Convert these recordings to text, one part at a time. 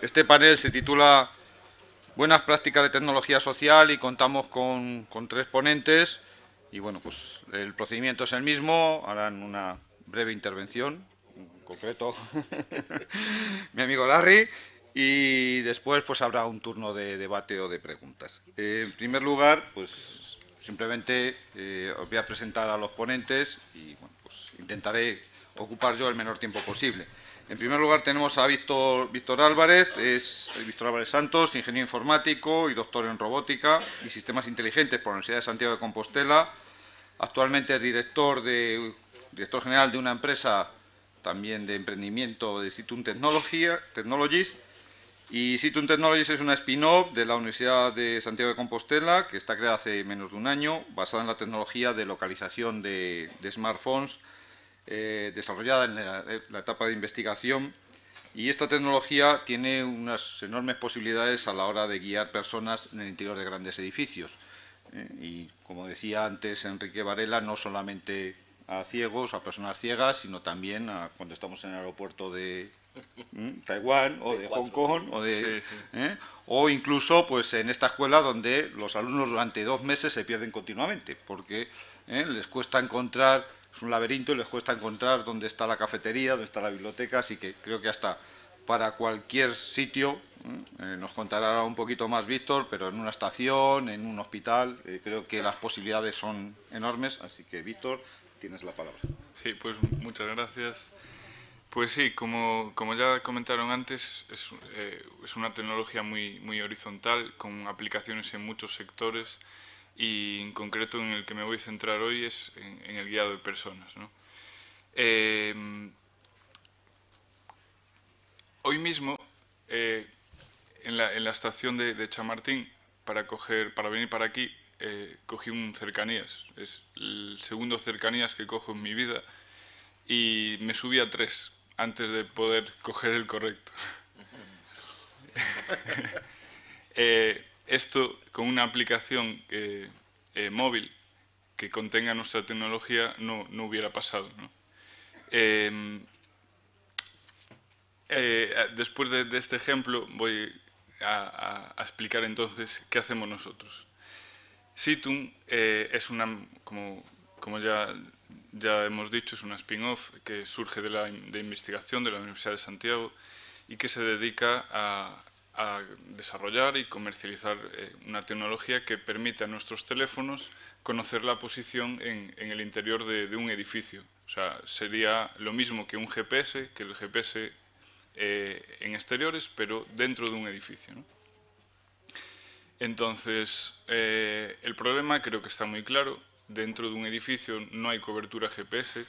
este panel se titula Buenas prácticas de tecnología social y contamos con, tres ponentes. Y bueno, pues el procedimiento es el mismo, harán una breve intervención, en concreto mi amigo Larry, y después pues habrá un turno de debate o de preguntas. Eh, en primer lugar, pues simplemente eh, os voy a presentar a los ponentes y bueno, pues intentaré ocupar yo el menor tiempo posible. En primer lugar tenemos a Víctor, Álvarez, es Víctor Álvarez Santos, ingeniero informático y doctor en robótica y sistemas inteligentes por la Universidad de Santiago de Compostela. Actualmente es director, general de una empresa también de emprendimiento de Situn Technologies. Y Situn Technologies es una spin-off de la Universidad de Santiago de Compostela que está creada hace menos de un año, basada en la tecnología de localización de smartphones eh, desarrollada en eh, la, etapa de investigación y esta tecnología tiene unas enormes posibilidades a la hora de guiar personas en el interior de grandes edificios. Eh, y como decía antes Enrique Varela, no solamente a ciegos, a personas ciegas, sino también cuando estamos en el aeropuerto de Taiwán o de, Hong Kong o de o incluso pues en esta escuela donde los alumnos durante dos meses se pierden continuamente porque les cuesta encontrar es un laberinto y les cuesta encontrar dónde está la cafetería, dónde está la biblioteca, así que creo que hasta para cualquier sitio, ¿eh? Eh, nos contará un poquito más Víctor, pero en una estación, en un hospital, eh, creo que las posibilidades son enormes, así que Víctor, tienes la palabra. Sí, pues muchas gracias. Pues sí, como, ya comentaron antes, es, es una tecnología muy, muy horizontal, con aplicaciones en muchos sectores, y en concreto en el que me voy a centrar hoy es en, el guiado de personas. Em, hoy mismo, eh, en, la, estación de, Chamartín, para, para venir para aquí, eh, cogí un cercanías. Es el segundo cercanías que cojo en mi vida y me subí a tres antes de poder coger el correcto. Eh, esto con una aplicación eh, móvil que contenga nuestra tecnología no, hubiera pasado. Em, eh, después de, este ejemplo voy a, explicar entonces qué hacemos nosotros. Situm eh, es una, como, ya, ya hemos dicho, es una spin-off que surge de la de investigación de la Universidad de Santiago y que se dedica a, a desarrollar y comercializar eh, una tecnología que permita a nuestros teléfonos conocer la posición en, el interior de, un edificio. O sea, sería lo mismo que un GPS, que el GPS eh, en exteriores, pero dentro de un edificio. Entonces, eh, el problema creo que está muy claro. Dentro de un edificio no hay cobertura GPS,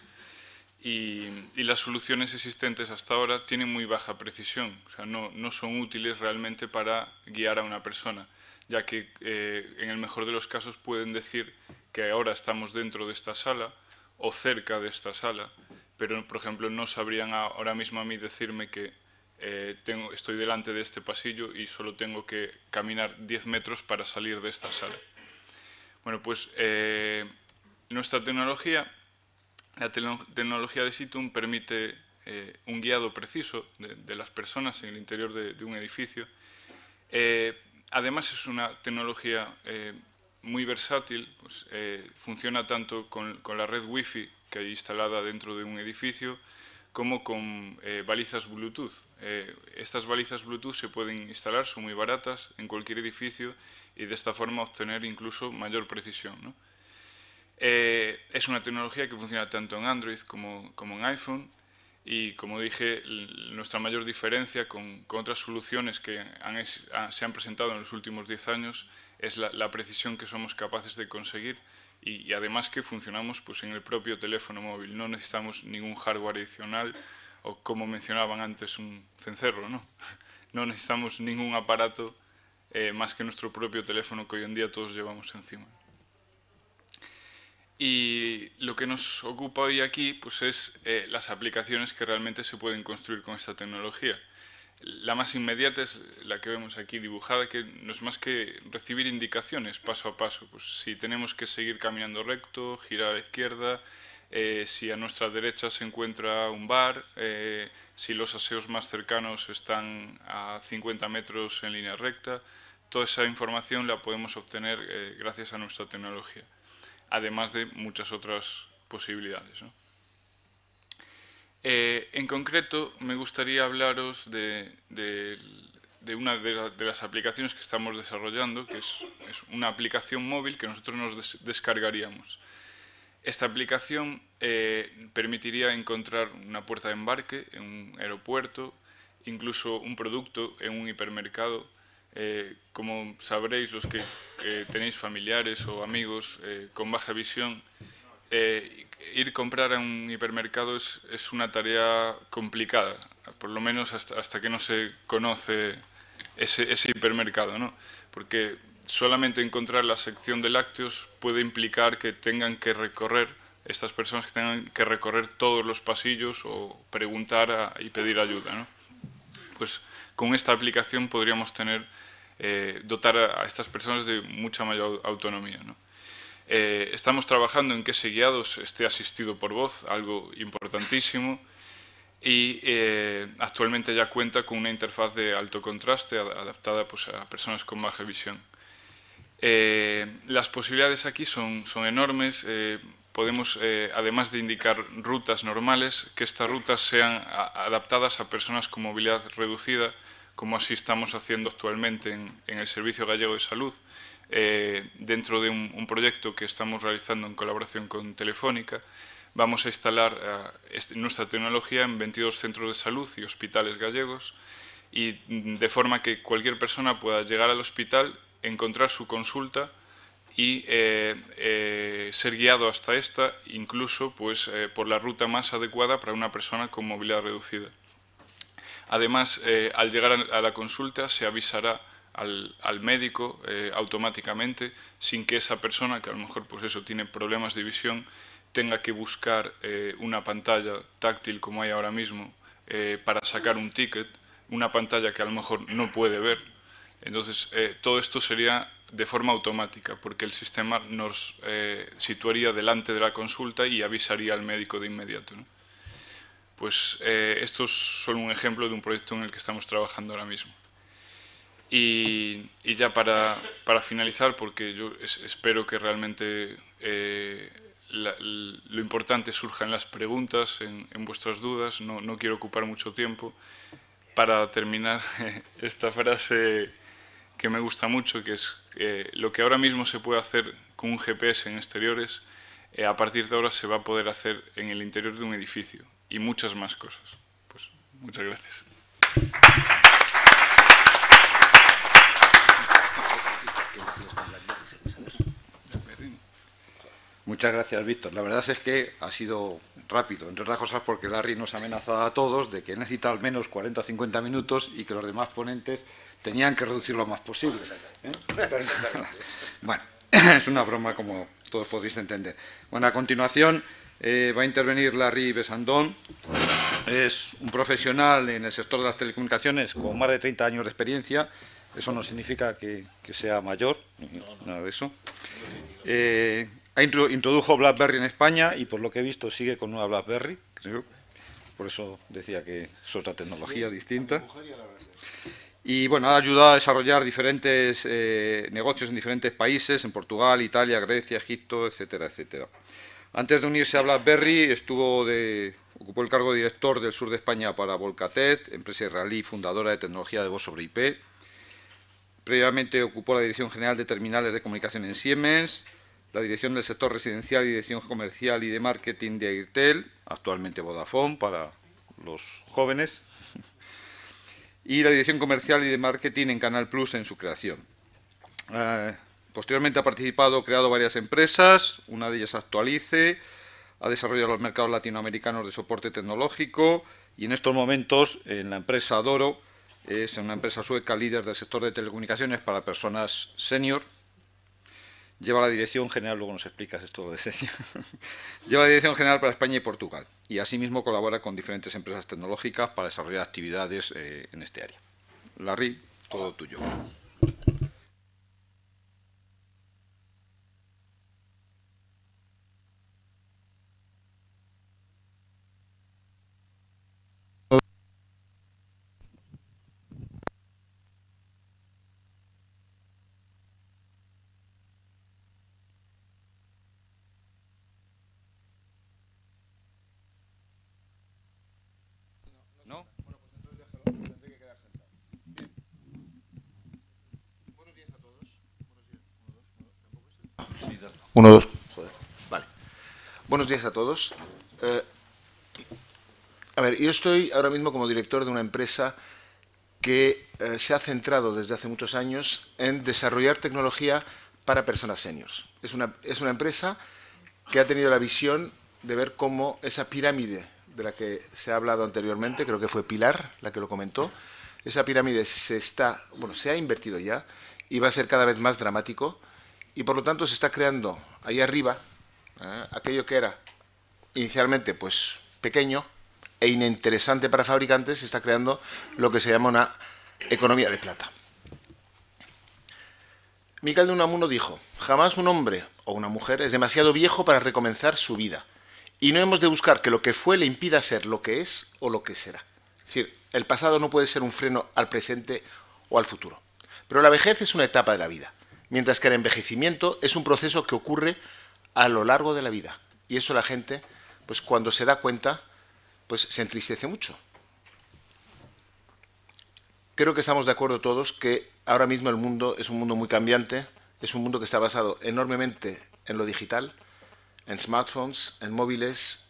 y, las soluciones existentes hasta ahora tienen muy baja precisión, o sea, no, no son útiles realmente para guiar a una persona, ya que eh, en el mejor de los casos pueden decir que ahora estamos dentro de esta sala o cerca de esta sala, pero por ejemplo no sabrían ahora mismo a mí decirme que eh, tengo, estoy delante de este pasillo y solo tengo que caminar 10 metros para salir de esta sala. Bueno, pues eh, nuestra tecnología la tecnología de Situm permite eh, un guiado preciso de, las personas en el interior de, un edificio. Eh, además es una tecnología eh, muy versátil, pues, funciona tanto con, la red Wi-Fi que hay instalada dentro de un edificio como con balizas Bluetooth. estas balizas Bluetooth se pueden instalar, son muy baratas en cualquier edificio y de esta forma obtener incluso mayor precisión. Eh, es una tecnología que funciona tanto en Android como, en iPhone y como dije, nuestra mayor diferencia con, otras soluciones que se han presentado en los últimos 10 años es la, precisión que somos capaces de conseguir y, además que funcionamos pues, en el propio teléfono móvil, no necesitamos ningún hardware adicional o como mencionaban antes un cencerro, no, no necesitamos ningún aparato eh, más que nuestro propio teléfono que hoy en día todos llevamos encima. Y lo que nos ocupa hoy aquí pues es eh, las aplicaciones que realmente se pueden construir con esta tecnología. La más inmediata es la que vemos aquí dibujada, que no es más que recibir indicaciones paso a paso. Pues si tenemos que seguir caminando recto, girar a la izquierda, eh, si a nuestra derecha se encuentra un bar, eh, si los aseos más cercanos están a 50 metros en línea recta. Toda esa información la podemos obtener gracias a nuestra tecnología además de muchas otras posibilidades. Eh, en concreto, me gustaría hablaros de, una de, las aplicaciones que estamos desarrollando, que es, una aplicación móvil que nosotros nos descargaríamos. Esta aplicación eh, permitiría encontrar una puerta de embarque en un aeropuerto, incluso un producto en un hipermercado eh, como sabréis los que tenéis familiares o amigos eh, con baja visión, eh, ir a comprar a un hipermercado es, una tarea complicada, por lo menos hasta, hasta que no se conoce ese, hipermercado, ¿no? porque solamente encontrar la sección de lácteos puede implicar que tengan que recorrer estas personas que tengan que recorrer todos los pasillos o preguntar y pedir ayuda. ¿no? Pues con esta aplicación podríamos tener eh, dotar a estas personas de mucha mayor autonomía. Eh, estamos trabajando en que ese esté asistido por voz, algo importantísimo, y eh, actualmente ya cuenta con una interfaz de alto contraste adaptada pues, a personas con baja visión. las posibilidades aquí son, son enormes. podemos, además de indicar rutas normales, que estas rutas sean adaptadas a personas con movilidad reducida, como así estamos haciendo actualmente en, el Servicio Gallego de Salud, eh, dentro de un, proyecto que estamos realizando en colaboración con Telefónica, vamos a instalar eh, este, nuestra tecnología en 22 centros de salud y hospitales gallegos, y de forma que cualquier persona pueda llegar al hospital, encontrar su consulta y eh, ser guiado hasta esta, incluso pues, por la ruta más adecuada para una persona con movilidad reducida. Además, eh, al llegar a la consulta se avisará al, médico eh, automáticamente sin que esa persona, que a lo mejor pues eso tiene problemas de visión, tenga que buscar eh, una pantalla táctil como hay ahora mismo para sacar un ticket, una pantalla que a lo mejor no puede ver. Entonces, todo esto sería de forma automática, porque el sistema nos situaría delante de la consulta y avisaría al médico de inmediato pues eh, esto es solo un ejemplo de un proyecto en el que estamos trabajando ahora mismo. Y, ya para, finalizar, porque yo espero que realmente eh, lo importante surja en las preguntas, en, vuestras dudas, no, quiero ocupar mucho tiempo, para terminar esta frase que me gusta mucho, que es eh, lo que ahora mismo se puede hacer con un GPS en exteriores, a partir de ahora se va a poder hacer en el interior de un edificio y muchas más cosas. Pues muchas gracias. Muchas gracias, Víctor. La verdad es que ha sido rápido, entre otras cosas porque Larry nos ha amenazado a todos de que necesita al menos 40 o 50 minutos y que los demás ponentes tenían que reducirlo lo más posible. ¿eh? bueno, es una broma como todos podéis entender. Bueno, a continuación... Eh, va a intervenir Larry Besandón. Es un profesional en el sector de las telecomunicaciones con más de 30 años de experiencia. Eso no significa que, sea mayor, nada de eso. Eh, introdujo BlackBerry en España y por lo que he visto sigue con una BlackBerry, Por eso decía que es otra tecnología distinta. Y bueno, ha ayudado a desarrollar diferentes eh, negocios en diferentes países, en Portugal, Italia, Grecia, Egipto, etcétera, etcétera. Antes de unirse a BlackBerry, estuvo ocupó el cargo de director del sur de España para Volcatet, empresa israelí fundadora de tecnología de voz sobre IP. Previamente ocupó la dirección general de terminales de comunicación en Siemens, la dirección del sector residencial y dirección comercial y de marketing de Airtel, actualmente Vodafone para los jóvenes, y la dirección comercial y de marketing en Canal Plus en su creación. Eh, Posteriormente ha participado, creado varias empresas, una de ellas Actualice, ha desarrollado los mercados latinoamericanos de soporte tecnológico y en estos momentos en la empresa Doro es una empresa sueca líder del sector de telecomunicaciones para personas senior. Lleva la dirección general, luego nos explicas esto de senior. Lleva la dirección general para España y Portugal y asimismo colabora con diferentes empresas tecnológicas para desarrollar actividades eh, en este área. Larry, todo tuyo. Uno, dos. Joder, vale. Buenos días a todos. Eh, a ver, yo estoy ahora mismo como director de una empresa que eh, se ha centrado desde hace muchos años en desarrollar tecnología para personas seniors. Es una, es una empresa que ha tenido la visión de ver cómo esa pirámide de la que se ha hablado anteriormente, creo que fue Pilar la que lo comentó, esa pirámide se está, bueno, se ha invertido ya y va a ser cada vez más dramático y por lo tanto se está creando ahí arriba ¿eh? aquello que era inicialmente pues pequeño e ininteresante para fabricantes, se está creando lo que se llama una economía de plata. Miquel de Unamuno dijo, jamás un hombre o una mujer es demasiado viejo para recomenzar su vida, y no hemos de buscar que lo que fue le impida ser lo que es o lo que será. Es decir, el pasado no puede ser un freno al presente o al futuro, pero la vejez es una etapa de la vida Mientras que el envejecimiento es un proceso que ocurre a lo largo de la vida. Y eso la gente, pues cuando se da cuenta, pues se entristece mucho. Creo que estamos de acuerdo todos que ahora mismo el mundo es un mundo muy cambiante, es un mundo que está basado enormemente en lo digital, en smartphones, en móviles,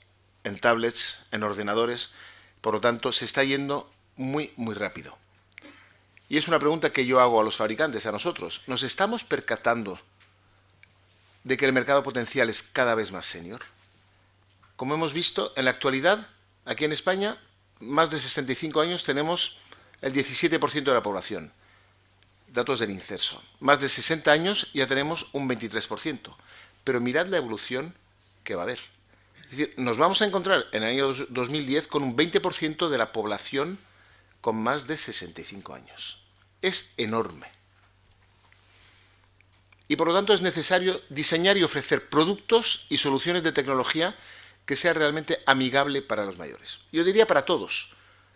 en tablets, en ordenadores. Por lo tanto, se está yendo muy, muy rápido. Y es una pregunta que yo hago a los fabricantes, a nosotros. ¿Nos estamos percatando de que el mercado potencial es cada vez más senior? Como hemos visto, en la actualidad, aquí en España, más de 65 años tenemos el 17% de la población. Datos del incenso. Más de 60 años ya tenemos un 23%. Pero mirad la evolución que va a haber. Es decir, nos vamos a encontrar en el año 2010 con un 20% de la población con más de 65 años. Es enorme. Y por lo tanto es necesario diseñar y ofrecer productos y soluciones de tecnología que sea realmente amigable para los mayores. Yo diría para todos,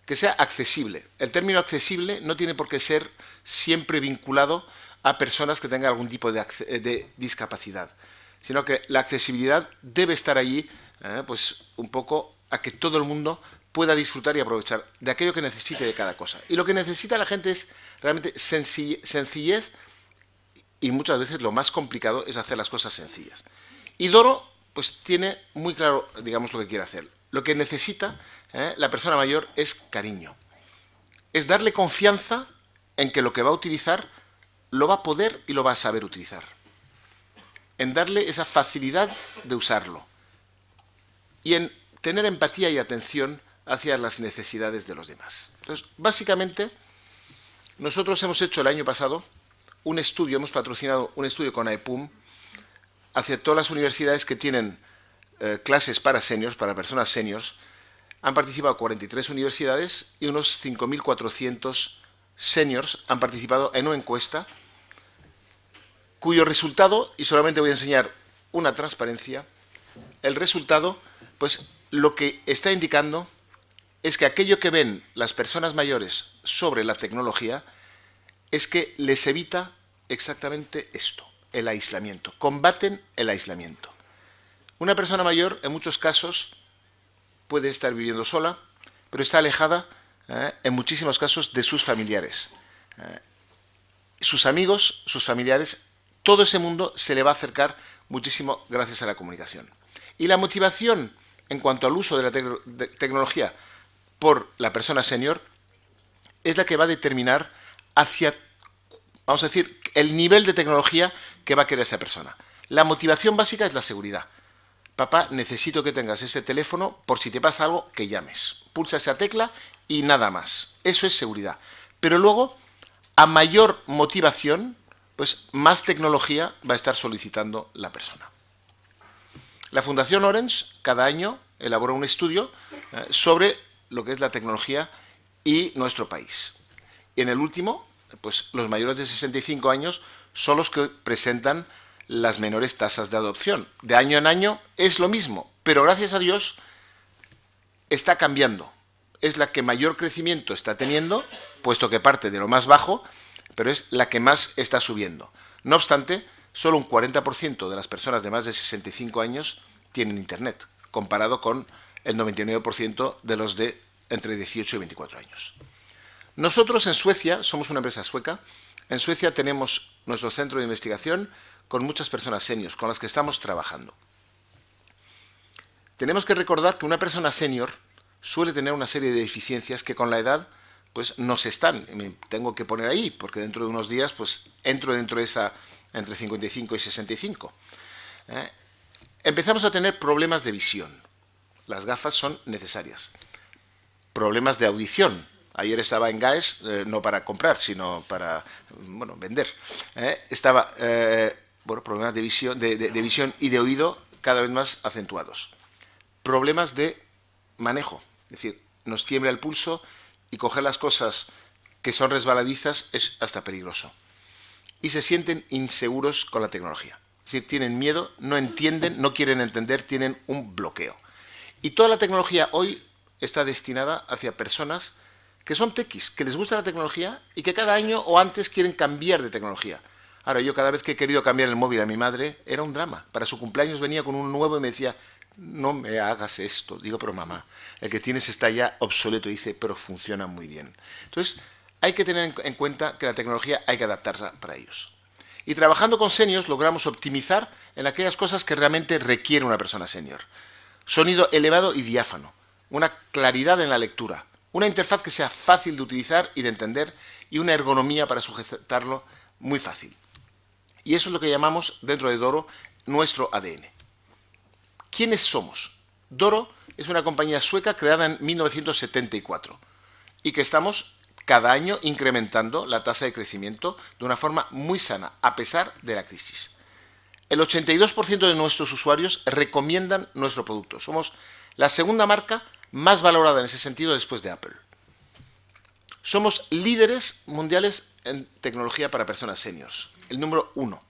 que sea accesible. El término accesible no tiene por qué ser siempre vinculado a personas que tengan algún tipo de, discapacidad, sino que la accesibilidad debe estar allí, eh, pues un poco a que todo el mundo pueda disfrutar y aprovechar de aquello que necesite de cada cosa. Y lo que necesita la gente es realmente sencillez y muchas veces lo más complicado es hacer las cosas sencillas. Y Doro pues tiene muy claro, digamos, lo que quiere hacer. Lo que necesita ¿eh? la persona mayor es cariño. Es darle confianza en que lo que va a utilizar lo va a poder y lo va a saber utilizar. En darle esa facilidad de usarlo. Y en tener empatía y atención hacia las necesidades de los demás. Entonces, básicamente, nosotros hemos hecho el año pasado un estudio, hemos patrocinado un estudio con AEPUM hacia todas las universidades que tienen eh, clases para seniors, para personas seniors. Han participado 43 universidades y unos 5.400 seniors han participado en una encuesta cuyo resultado, y solamente voy a enseñar una transparencia, el resultado, pues lo que está indicando es que aquello que ven las personas mayores sobre la tecnología es que les evita exactamente esto, el aislamiento. Combaten el aislamiento. Una persona mayor, en muchos casos, puede estar viviendo sola, pero está alejada, eh, en muchísimos casos, de sus familiares. Eh, sus amigos, sus familiares, todo ese mundo se le va a acercar muchísimo gracias a la comunicación. Y la motivación en cuanto al uso de la tecnología por la persona senior es la que va a determinar hacia, vamos a decir, el nivel de tecnología que va a querer esa persona. La motivación básica es la seguridad. Papá, necesito que tengas ese teléfono por si te pasa algo, que llames. Pulsa esa tecla y nada más. Eso es seguridad. Pero luego, a mayor motivación, pues más tecnología va a estar solicitando la persona. La Fundación Orange cada año elabora un estudio eh, sobre lo que es la tecnología y nuestro país. Y en el último, pues los mayores de 65 años son los que presentan las menores tasas de adopción. De año en año es lo mismo, pero gracias a Dios está cambiando. Es la que mayor crecimiento está teniendo, puesto que parte de lo más bajo, pero es la que más está subiendo. No obstante, solo un 40% de las personas de más de 65 años tienen Internet, comparado con el 99% de los de entre 18 y 24 años. Nosotros en Suecia, somos una empresa sueca, en Suecia tenemos nuestro centro de investigación con muchas personas seniors con las que estamos trabajando. Tenemos que recordar que una persona senior suele tener una serie de deficiencias que con la edad pues nos están, me tengo que poner ahí, porque dentro de unos días pues entro dentro de esa entre 55 y 65. ¿eh? Empezamos a tener problemas de visión las gafas son necesarias. Problemas de audición. Ayer estaba en GAES, eh, no para comprar, sino para mm, bueno, vender. Eh. estaba, eh, bueno, problemas de visión, de visión y de oído cada vez más acentuados. Problemas de manejo. Es decir, nos tiembla el pulso y coger las cosas que son resbaladizas es hasta peligroso. Y se sienten inseguros con la tecnología. Es decir, tienen miedo, no entienden, no quieren entender, tienen un bloqueo. Y toda la tecnología hoy está destinada hacia personas que son techis, que les gusta la tecnología y que cada año o antes quieren cambiar de tecnología. Ahora, yo cada vez que he querido cambiar el móvil a mi madre, era un drama. Para su cumpleaños venía con un nuevo y me decía, no me hagas esto. Digo, pero mamá, el que tienes está ya obsoleto. Y dice, pero funciona muy bien. Entonces, hay que tener en cuenta que la tecnología hay que adaptarla para ellos. Y trabajando con seniors logramos optimizar en aquellas cosas que realmente requiere una persona senior. Sonido elevado y diáfano, una claridad en la lectura, una interfaz que sea fácil de utilizar y de entender y una ergonomía para sujetarlo muy fácil. Y eso es lo que llamamos dentro de Doro nuestro ADN. ¿Quiénes somos? Doro es una compañía sueca creada en 1974 y que estamos cada año incrementando la tasa de crecimiento de una forma muy sana, a pesar de la crisis. El 82% de nuestros usuarios recomiendan nuestro producto. Somos la segunda marca más valorada en ese sentido después de Apple. Somos líderes mundiales en tecnología para personas seniors, el número uno.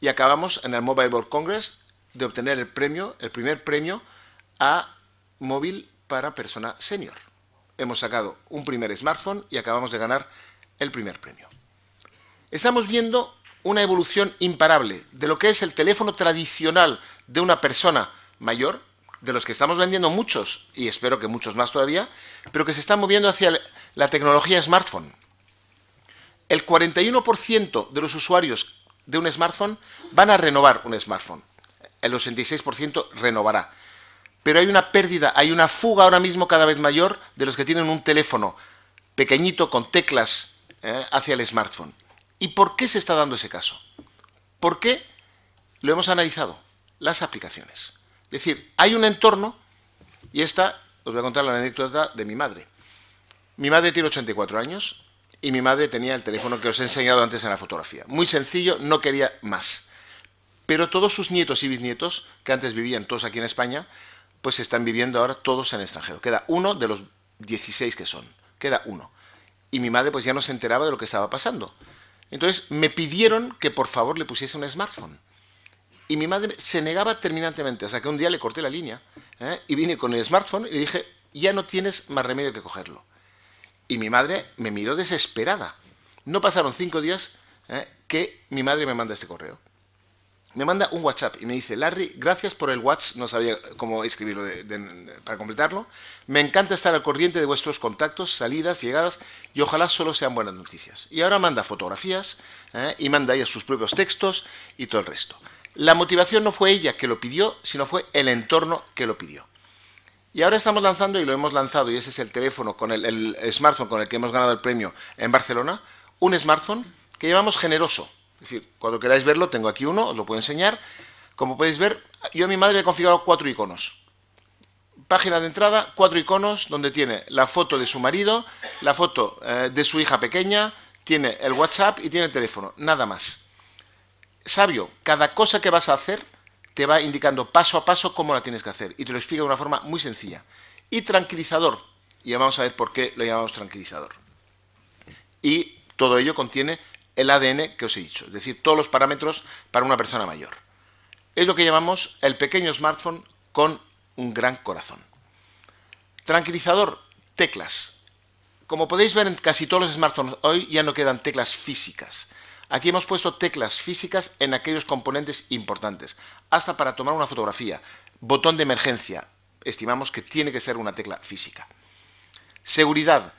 Y acabamos en el Mobile World Congress de obtener el premio, el primer premio a móvil para persona senior. Hemos sacado un primer smartphone y acabamos de ganar el primer premio. Estamos viendo una evolución imparable de lo que es el teléfono tradicional de una persona mayor, de los que estamos vendiendo muchos, y espero que muchos más todavía, pero que se están moviendo hacia la tecnología smartphone. El 41% de los usuarios de un smartphone van a renovar un smartphone. El 86% renovará. Pero hay una pérdida, hay una fuga ahora mismo cada vez mayor de los que tienen un teléfono pequeñito con teclas eh, hacia el smartphone. ¿Y por qué se está dando ese caso? Porque Lo hemos analizado, las aplicaciones. Es decir, hay un entorno, y esta, os voy a contar la anécdota de mi madre. Mi madre tiene 84 años y mi madre tenía el teléfono que os he enseñado antes en la fotografía. Muy sencillo, no quería más. Pero todos sus nietos y bisnietos, que antes vivían todos aquí en España, pues están viviendo ahora todos en el extranjero. Queda uno de los 16 que son. Queda uno. Y mi madre pues ya no se enteraba de lo que estaba pasando. Entonces me pidieron que por favor le pusiese un smartphone. Y mi madre se negaba terminantemente, hasta que un día le corté la línea ¿eh? y vine con el smartphone y le dije, ya no tienes más remedio que cogerlo. Y mi madre me miró desesperada. No pasaron cinco días ¿eh? que mi madre me manda este correo me manda un WhatsApp y me dice, Larry, gracias por el WhatsApp, no sabía cómo escribirlo para completarlo. Me encanta estar al corriente de vuestros contactos, salidas, llegadas y ojalá solo sean buenas noticias. Y ahora manda fotografías ¿eh? y manda ella sus propios textos y todo el resto. La motivación no fue ella que lo pidió, sino fue el entorno que lo pidió. Y ahora estamos lanzando, y lo hemos lanzado, y ese es el teléfono, con el, el smartphone con el que hemos ganado el premio en Barcelona, un smartphone que llamamos generoso es decir, cuando queráis verlo, tengo aquí uno, os lo puedo enseñar. Como podéis ver, yo a mi madre le he configurado cuatro iconos. Página de entrada, cuatro iconos donde tiene la foto de su marido, la foto eh, de su hija pequeña, tiene el WhatsApp y tiene el teléfono, nada más. Sabio, cada cosa que vas a hacer te va indicando paso a paso cómo la tienes que hacer y te lo explica de una forma muy sencilla. Y tranquilizador, y vamos a ver por qué lo llamamos tranquilizador. Y todo ello contiene el ADN que os he dicho, es decir, todos los parámetros para una persona mayor. Es lo que llamamos el pequeño smartphone con un gran corazón. Tranquilizador, teclas. Como podéis ver en casi todos los smartphones hoy ya no quedan teclas físicas. Aquí hemos puesto teclas físicas en aquellos componentes importantes, hasta para tomar una fotografía. Botón de emergencia, estimamos que tiene que ser una tecla física. Seguridad,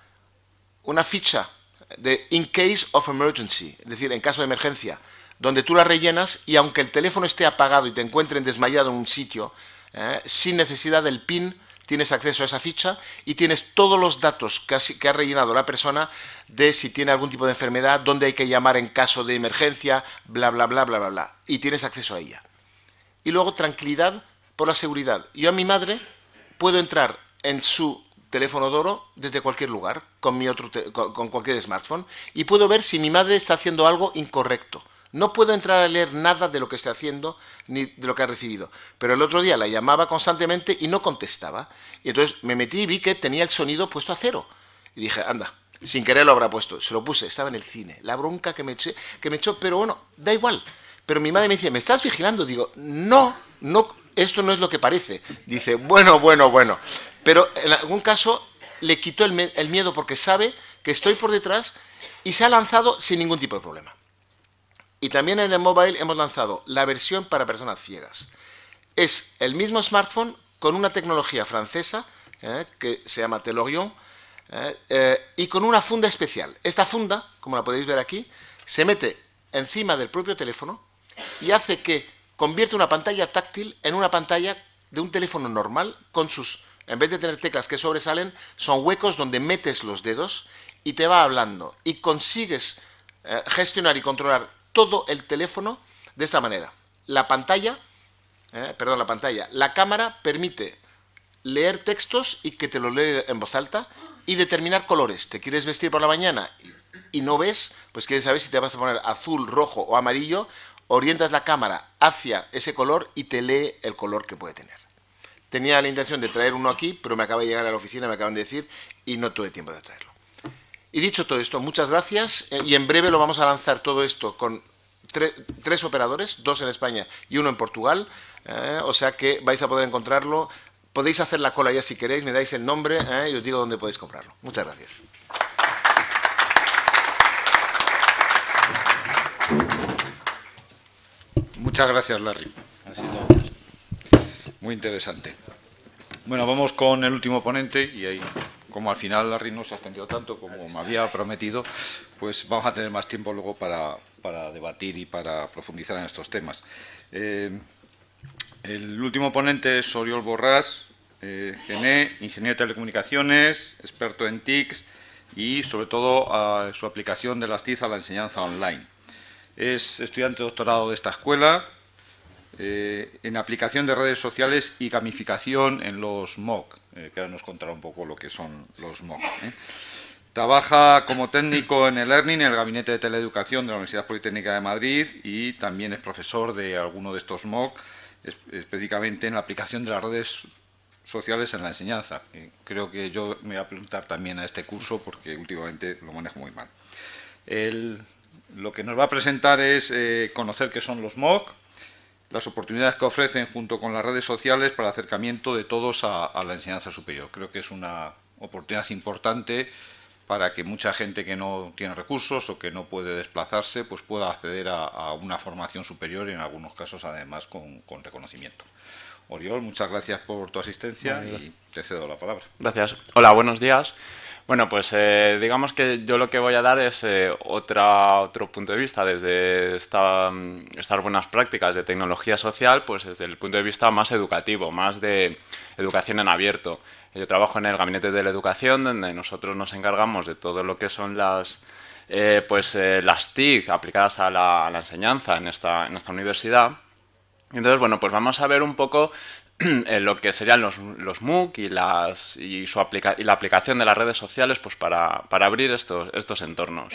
una ficha de in case of emergency, es decir, en caso de emergencia, donde tú la rellenas y aunque el teléfono esté apagado y te encuentren desmayado en un sitio, eh, sin necesidad del PIN, tienes acceso a esa ficha y tienes todos los datos que, que ha rellenado la persona de si tiene algún tipo de enfermedad, dónde hay que llamar en caso de emergencia, bla, bla, bla, bla, bla, bla. Y tienes acceso a ella. Y luego tranquilidad por la seguridad. Yo a mi madre puedo entrar en su teléfono Doro desde cualquier lugar, con, mi otro con cualquier smartphone, y puedo ver si mi madre está haciendo algo incorrecto. No puedo entrar a leer nada de lo que está haciendo ni de lo que ha recibido. Pero el otro día la llamaba constantemente y no contestaba. Y entonces me metí y vi que tenía el sonido puesto a cero. Y dije, anda, sin querer lo habrá puesto. Se lo puse, estaba en el cine. La bronca que me, que me echó, pero bueno, da igual. Pero mi madre me dice, ¿me estás vigilando? Digo, no, no, esto no es lo que parece. Dice, bueno, bueno, bueno pero en algún caso le quitó el, miedo porque sabe que estoy por detrás y se ha lanzado sin ningún tipo de problema. Y también en el mobile hemos lanzado la versión para personas ciegas. Es el mismo smartphone con una tecnología francesa eh, que se llama Telorion eh, eh, y con una funda especial. Esta funda, como la podéis ver aquí, se mete encima del propio teléfono y hace que convierte una pantalla táctil en una pantalla de un teléfono normal con sus en vez de tener teclas que sobresalen, son huecos donde metes los dedos y te va hablando. Y consigues eh, gestionar y controlar todo el teléfono de esta manera. La pantalla, eh, perdón, la pantalla, la cámara permite leer textos y que te lo lee en voz alta y determinar colores. ¿Te quieres vestir por la mañana y no ves? Pues quieres saber si te vas a poner azul, rojo o amarillo. Orientas la cámara hacia ese color y te lee el color que puede tener. Tenía la intención de traer uno aquí, pero me acaba de llegar a la oficina, me acaban de decir, y no tuve tiempo de traerlo. Y dicho todo esto, muchas gracias. Eh, y en breve lo vamos a lanzar todo esto con tres operadores, dos en España y uno en Portugal. Eh, o sea que vais a poder encontrarlo. Podéis hacer la cola ya si queréis, me dais el nombre eh, y os digo dónde podéis comprarlo. Muchas gracias. Muchas gracias, Larry. Muy interesante. Bueno, vamos con el último ponente y ahí, como al final Larry no se ha extendido tanto como me había prometido, pues vamos a tener más tiempo luego para, debatir y para profundizar en estos temas. Eh, el último ponente es Oriol Borrás, eh, e, ingeniero de telecomunicaciones, experto en TICs y sobre todo a su aplicación de las TIC a la enseñanza online. Es estudiante doctorado de esta escuela, eh, en aplicación de redes sociales y gamificación en los MOOC, eh, que ahora nos contará un poco lo que son los MOOC. ¿eh? Trabaja como técnico en el Learning, en el Gabinete de Teleeducación de la Universidad Politécnica de Madrid y también es profesor de alguno de estos MOOC, específicamente en la aplicación de las redes sociales en la enseñanza. Creo que yo me voy a preguntar también a este curso porque últimamente lo manejo muy mal. lo que nos va a presentar es conocer qué son los MOOC, las oportunidades que ofrecen junto con las redes sociales para el acercamiento de todos a, la enseñanza superior. Creo que es una oportunidad importante para que mucha gente que no tiene recursos o que no puede desplazarse pues pueda acceder a, una formación superior y en algunos casos además con, con reconocimiento. Oriol, muchas gracias por tu asistencia y te cedo la palabra. Gracias. Hola, buenos días. Bueno, pues eh, digamos que yo lo que voy a dar es eh, otra, otro punto de vista desde esta, mm, estas buenas prácticas de tecnología social, pues desde el punto de vista más educativo, más de educación en abierto. Yo trabajo en el Gabinete de la Educación, donde nosotros nos encargamos de todo lo que son las, eh, pues, las TIC aplicadas a la, enseñanza en esta, en esta universidad. Entonces, bueno, pues vamos a ver un poco lo que serían los, los MOOC y, las, y, su aplica y la aplicación de las redes sociales pues, para, para abrir estos, estos entornos.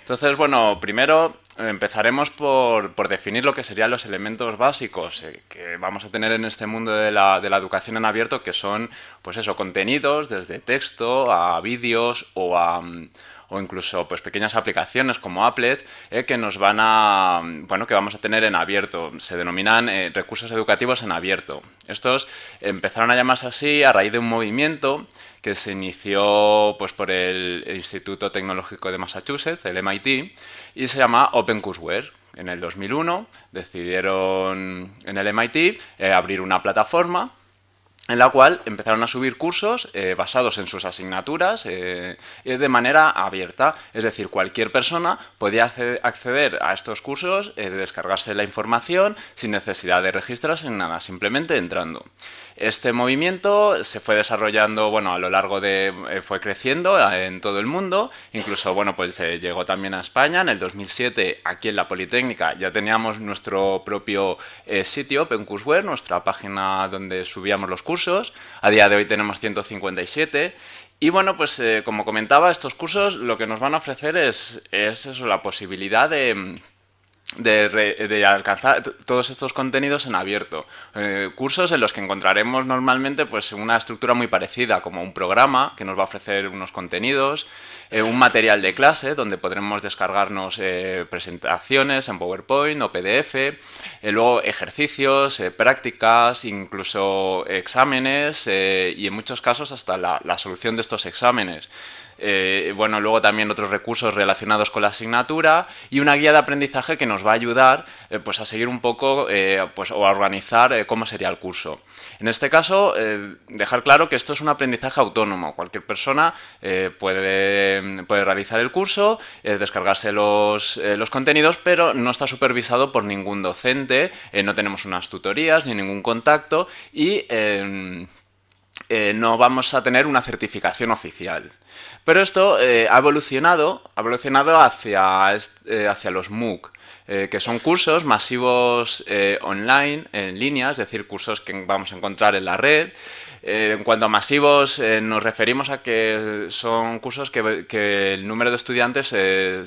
Entonces, bueno, primero empezaremos por, por, definir lo que serían los elementos básicos eh, que vamos a tener en este mundo de la, de la educación en abierto, que son, pues eso, contenidos, desde texto a vídeos o a o incluso pues, pequeñas aplicaciones como Applet eh, que nos van a, bueno, que vamos a tener en abierto. Se denominan eh, recursos educativos en abierto. Estos empezaron a llamarse así a raíz de un movimiento que se inició pues, por el Instituto Tecnológico de Massachusetts, el MIT, y se llama OpenCourseWare. En el 2001 decidieron en el MIT eh, abrir una plataforma en la cual empezaron a subir cursos eh, basados en sus asignaturas eh, eh, de manera abierta. Es decir, cualquier persona podía acceder a estos cursos, descargarse la información sin necesidad de registrarse en nada, simplemente entrando. Este movimiento se fue desarrollando, bueno, a lo largo de, eh, fue creciendo eh, en todo el mundo, incluso, bueno, pues llegó también a España en el 2007, aquí en la Politécnica ya teníamos nuestro propio eh, sitio, OpenCourseWare, nuestra página donde subíamos los cursos, a día de hoy tenemos 157 y bueno, pues como comentaba, estos cursos lo que nos van a ofrecer es, es eso, la posibilidad de de, alcanzar todos estos contenidos en abierto. Eh, cursos en los que encontraremos normalmente pues, una estructura muy parecida, como un programa que nos va a ofrecer unos contenidos, eh, un material de clase donde podremos descargarnos eh, presentaciones en PowerPoint o PDF, luego ejercicios, prácticas, incluso exámenes y en muchos casos hasta la solución de estos exámenes. Eh, bueno, luego también otros recursos relacionados con la asignatura y una guía de aprendizaje que nos va a ayudar eh, pues a seguir un poco eh, pues, o a organizar cómo sería el curso. En este caso, dejar claro que esto es un aprendizaje autónomo. Cualquier persona puede, puede, realizar el curso, descargarse los, los, contenidos, pero no está supervisado por ningún docente, no tenemos unas tutorías ni ningún contacto y eh, no vamos a tener una certificación oficial. Pero esto eh, ha evolucionado, ha evolucionado hacia, eh, hacia los MOOC, que son cursos masivos online, en línea, es decir, cursos que vamos a encontrar en la red. en cuanto a masivos, nos referimos a que son cursos que, el número de estudiantes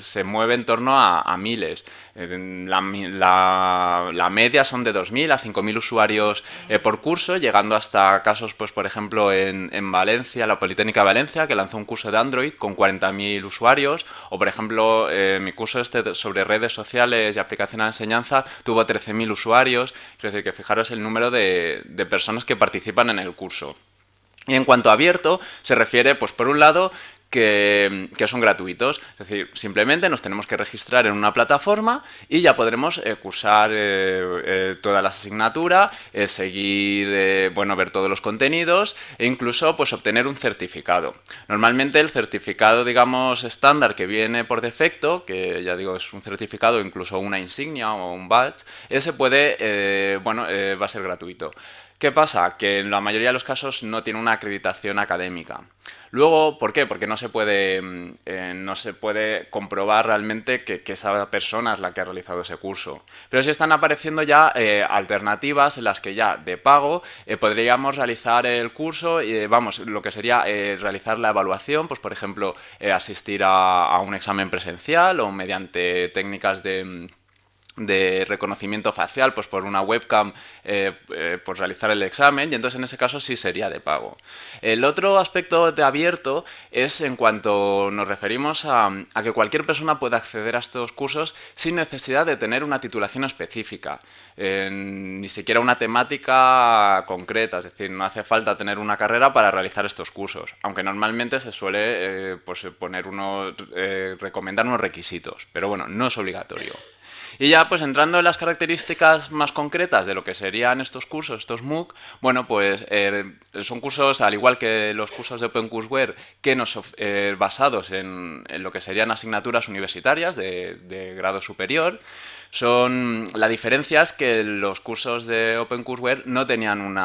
se mueve en torno a miles. Eh, la, media son de 2.000 a 5.000 usuarios eh, por curso, llegando hasta casos, pues por ejemplo, en, Valencia, la Politécnica de Valencia, que lanzó un curso de Android con 40.000 usuarios, o por ejemplo, eh, mi curso este sobre redes sociales y aplicación a la enseñanza tuvo 13.000 usuarios, es decir, que fijaros el número de, personas que participan en el curso. Y en cuanto a abierto, se refiere, pues por un lado, que, son gratuitos. Es decir, simplemente nos tenemos que registrar en una plataforma y ya podremos eh, cursar eh, eh, todas las asignaturas, seguir, bueno, ver todos los contenidos e incluso pues, obtener un certificado. Normalmente el certificado, digamos, estándar que viene por defecto, que ya digo, es un certificado, incluso una insignia o un badge, ese puede, bueno, va a ser gratuito. ¿Qué pasa? Que en la mayoría de los casos no tiene una acreditación académica. Luego, ¿por qué? Porque no se puede, mm, eh, no se puede comprobar realmente que, esa persona es la que ha realizado ese curso. Pero sí están apareciendo ya eh, alternativas en las que ya de pago eh, podríamos realizar el curso, y vamos, lo que sería realizar la evaluación, pues por ejemplo, asistir a, un examen presencial o mediante técnicas de mm, de reconocimiento facial, pues por una webcam, eh, eh, por realizar el examen, y entonces en ese caso sí sería de pago. El otro aspecto de abierto es en cuanto nos referimos a, que cualquier persona pueda acceder a estos cursos sin necesidad de tener una titulación específica, ni siquiera una temática concreta, es decir, no hace falta tener una carrera para realizar estos cursos, aunque normalmente se suele eh, pues, poner uno, recomendar unos requisitos, pero bueno, no es obligatorio. Y ya pues entrando en las características más concretas de lo que serían estos cursos, estos MOOC, bueno pues eh, son cursos al igual que los cursos de OpenCourseWare que nos eh, basados en, lo que serían asignaturas universitarias de, grado superior, son la diferencia es que los cursos de OpenCourseWare no tenían un,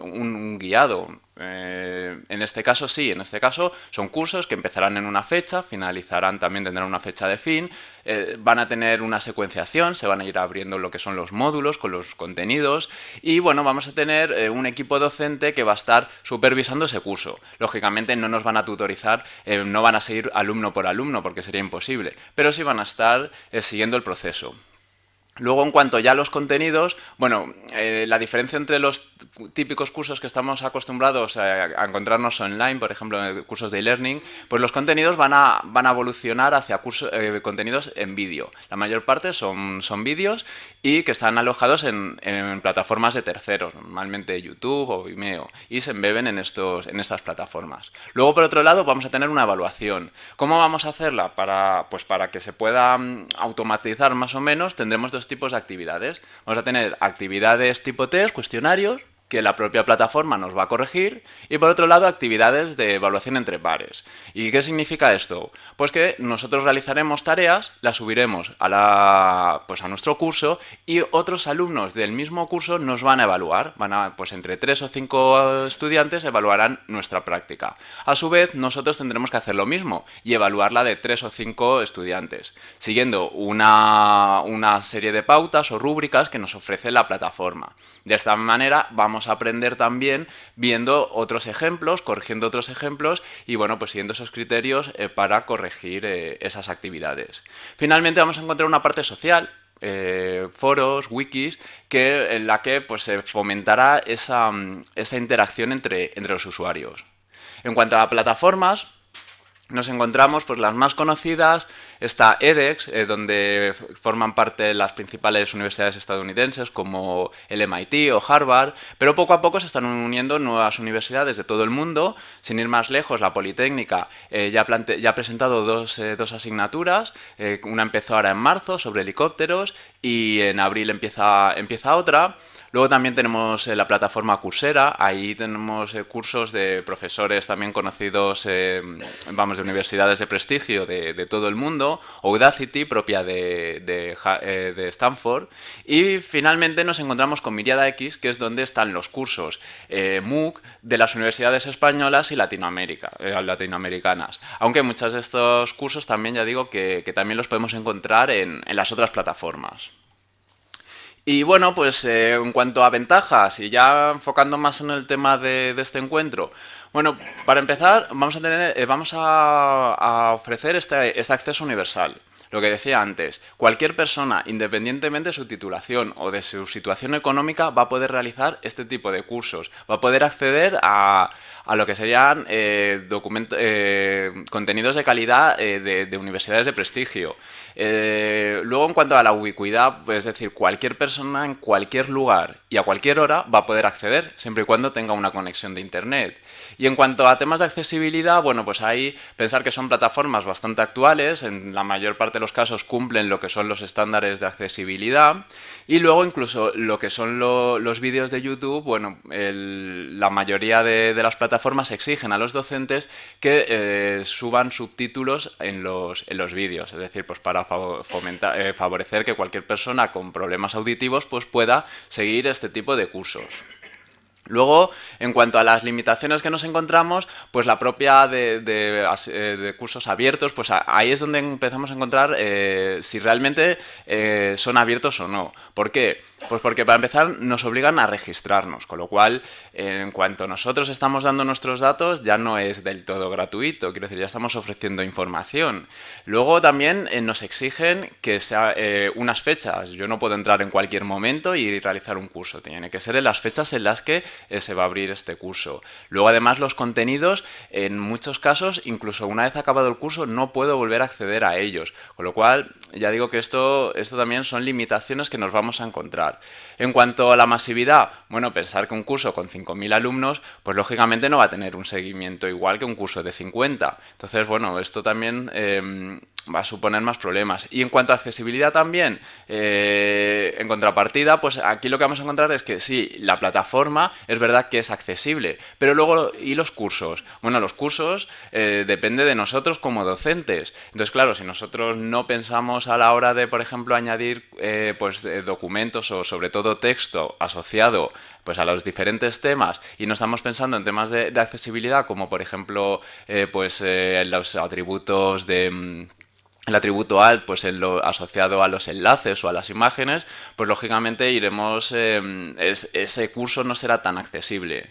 un guiado eh, en este caso sí, en este caso son cursos que empezarán en una fecha, finalizarán también, tendrán una fecha de fin, eh, van a tener una secuenciación, se van a ir abriendo lo que son los módulos con los contenidos y bueno, vamos a tener eh, un equipo docente que va a estar supervisando ese curso. Lógicamente no nos van a tutorizar, no van a seguir alumno por alumno porque sería imposible, pero sí van a estar siguiendo el proceso. Luego, en cuanto ya a los contenidos, bueno, eh, la diferencia entre los típicos cursos que estamos acostumbrados eh, a, encontrarnos online, por ejemplo, en cursos de e-learning, pues los contenidos van a, van a evolucionar hacia eh, contenidos en vídeo. La mayor parte son, son vídeos y que están alojados en, plataformas de terceros, normalmente YouTube o Vimeo, y se embeben en, estos, en estas plataformas. Luego, por otro lado, vamos a tener una evaluación. ¿Cómo vamos a hacerla? Para, pues para que se pueda mm, automatizar más o menos, tendremos dos tipos de actividades. Vamos a tener actividades tipo test, cuestionarios, que la propia plataforma nos va a corregir y por otro lado actividades de evaluación entre pares. ¿Y qué significa esto? Pues que nosotros realizaremos tareas, las subiremos a, la, pues a nuestro curso y otros alumnos del mismo curso nos van a evaluar. Van a, pues entre tres o cinco estudiantes evaluarán nuestra práctica. A su vez, nosotros tendremos que hacer lo mismo y evaluarla de tres o cinco estudiantes, siguiendo una, una serie de pautas o rúbricas que nos ofrece la plataforma. De esta manera vamos a aprender también viendo otros ejemplos, corrigiendo otros ejemplos y bueno, pues siguiendo esos criterios eh, para corregir eh, esas actividades. Finalmente vamos a encontrar una parte social eh, foros, wikis, que, en la que pues, se fomentará esa, mm, interacción entre, entre los usuarios. En cuanto a plataformas, nos encontramos pues, las más conocidas, está EDEX, eh, donde forman parte las principales universidades estadounidenses como el MIT o Harvard, pero poco a poco se están uniendo nuevas universidades de todo el mundo. Sin ir más lejos, la Politécnica eh, ya, ya, ha presentado dos, eh, asignaturas, una empezó ahora en marzo sobre helicópteros y en abril empieza otra. Luego también tenemos eh, la plataforma Coursera, ahí tenemos eh, cursos de profesores también conocidos, eh, vamos, de universidades de prestigio de, todo el mundo, Audacity, propia de, Stanford, y finalmente nos encontramos con Miriada X, que es donde están los cursos MOOC de las universidades españolas y latinoamericanas, aunque muchos de estos cursos también, ya digo, que, también los podemos encontrar en las otras plataformas. Y bueno, pues eh, en cuanto a ventajas, y ya enfocando más en el tema de, este encuentro, bueno, para empezar, vamos a, tener, eh, vamos ofrecer este, este acceso universal. Lo que decía antes, cualquier persona, independientemente de su titulación o de su situación económica, va a poder realizar este tipo de cursos, va a poder acceder a, a lo que serían eh, eh, contenidos de calidad eh, de, universidades de prestigio. luego, en cuanto a la ubicuidad, es decir, cualquier persona en cualquier lugar y a cualquier hora va a poder acceder, siempre y cuando tenga una conexión de Internet. Y en cuanto a temas de accesibilidad, bueno, pues ahí pensar que son plataformas bastante actuales, en la mayor parte de los casos cumplen lo que son los estándares de accesibilidad y luego incluso lo que son los vídeos de YouTube, bueno, la mayoría de, las plataformas exigen a los docentes que eh, suban subtítulos en los, en los vídeos, es decir, pues para fomentar, eh, favorecer que cualquier persona con problemas auditivos pues pueda seguir este tipo de cursos. Luego, en cuanto a las limitaciones que nos encontramos, pues la propia de, eh, cursos abiertos, pues ahí es donde empezamos a encontrar eh, si realmente eh, son abiertos o no. ¿Por qué? Pues porque para empezar nos obligan a registrarnos, con lo cual, en cuanto nosotros estamos dando nuestros datos, ya no es del todo gratuito, quiero decir, ya estamos ofreciendo información. Luego también nos exigen que sea unas fechas, yo no puedo entrar en cualquier momento y realizar un curso, tiene que ser en las fechas en las que eh, se va a abrir este curso. Luego además los contenidos, en muchos casos, incluso una vez acabado el curso, no puedo volver a acceder a ellos. Con lo cual, ya digo que esto, esto también son limitaciones que nos vamos a encontrar. En cuanto a la masividad, bueno, pensar que un curso con 5.000 alumnos, pues lógicamente no va a tener un seguimiento igual que un curso de 50. Entonces, bueno, esto también... Eh, va a suponer más problemas. Y en cuanto a accesibilidad también, eh, en contrapartida, pues aquí lo que vamos a encontrar es que sí, la plataforma es verdad que es accesible. Pero luego, ¿y los cursos? Bueno, los cursos dependen eh, depende de nosotros como docentes. Entonces, claro, si nosotros no pensamos a la hora de, por ejemplo, añadir eh, pues, eh, documentos o sobre todo texto asociado pues, a los diferentes temas y no estamos pensando en temas de, de accesibilidad como, por ejemplo, pues, los atributos de mm, el atributo alt, pues en lo asociado a los enlaces o a las imágenes, pues lógicamente iremos, em, ese curso no será tan accesible.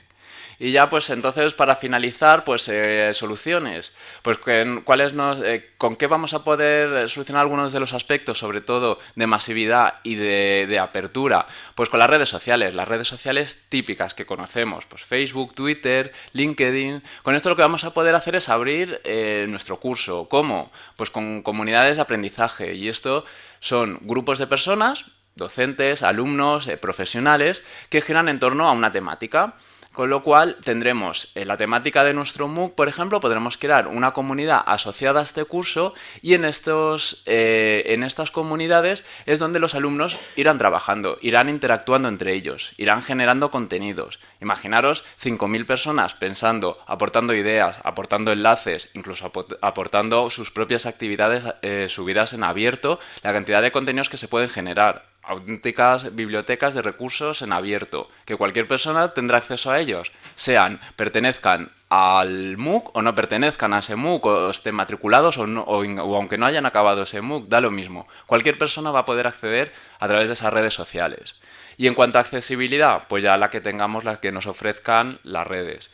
Y ya, pues entonces, para finalizar, pues eh, soluciones. Pues cuáles eh, con qué vamos a poder solucionar algunos de los aspectos, sobre todo de masividad y de, apertura. Pues con las redes sociales, las redes sociales típicas que conocemos, pues Facebook, Twitter, LinkedIn. Con esto lo que vamos a poder hacer es abrir eh, nuestro curso. ¿Cómo? Pues con comunidades de aprendizaje. Y esto son grupos de personas docentes, alumnos, profesionales, que giran en torno a una temática. Con lo cual tendremos en eh, la temática de nuestro MOOC, por ejemplo, podremos crear una comunidad asociada a este curso y en, estos, eh, en estas comunidades es donde los alumnos irán trabajando, irán interactuando entre ellos, irán generando contenidos. Imaginaros 5.000 personas pensando, aportando ideas, aportando enlaces, incluso aportando sus propias actividades eh, subidas en abierto, la cantidad de contenidos que se pueden generar auténticas bibliotecas de recursos en abierto, que cualquier persona tendrá acceso a ellos, sean pertenezcan al MOOC o no pertenezcan a ese MOOC, o estén matriculados o, aunque no hayan acabado ese MOOC, da lo mismo. Cualquier persona va a poder acceder a través de esas redes sociales. Y en cuanto a accesibilidad, pues ya la que tengamos, la que nos ofrezcan las redes.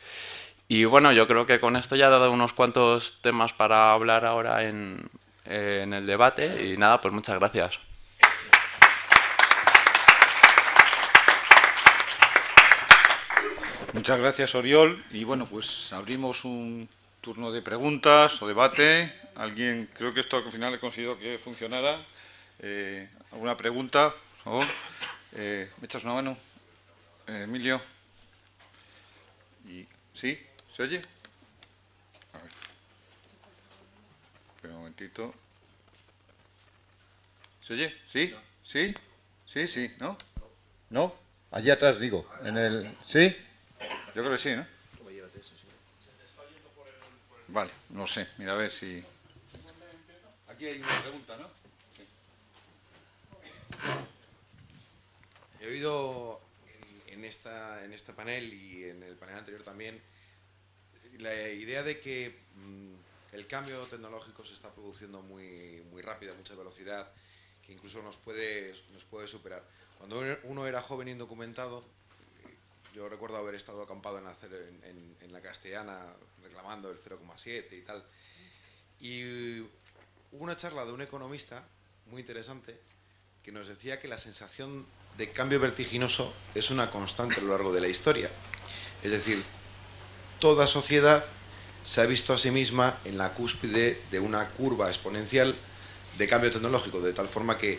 Y bueno, yo creo que con esto ya he dado unos cuantos temas para hablar ahora en eh, el debate y nada, pues muchas gracias. Muchas gracias, Oriol. Y bueno, pues abrimos un turno de preguntas o debate. Alguien, creo que esto al final he conseguido que funcionara. Eh, ¿Alguna pregunta? Por favor. Eh, ¿Me echas una mano? Eh, Emilio. Y, ¿Sí? ¿Se oye? A ver. un momentito. ¿Se oye? ¿Sí? ¿Sí? ¿Sí? ¿Sí? ¿No? ¿No? Allí atrás digo. En el... ¿Sí? Yo creo que sí, ¿no? Vale, no sé. Mira, a ver si... Aquí hay una pregunta, ¿no? He oído en, esta, en este panel y en el panel anterior también la idea de que mm, el cambio tecnológico se está produciendo muy, muy rápido, a mucha velocidad, que incluso nos puede, nos puede superar. Cuando uno era joven indocumentado, yo recuerdo haber estado acampado en la, castellana reclamando el 0,7 y tal. Y hubo una charla de un economista muy interesante que nos decía que la sensación de cambio vertiginoso es una constante a lo largo de la historia. Es decir, toda sociedad se ha visto a sí misma en la cúspide de una curva exponencial de cambio tecnológico, de tal forma que,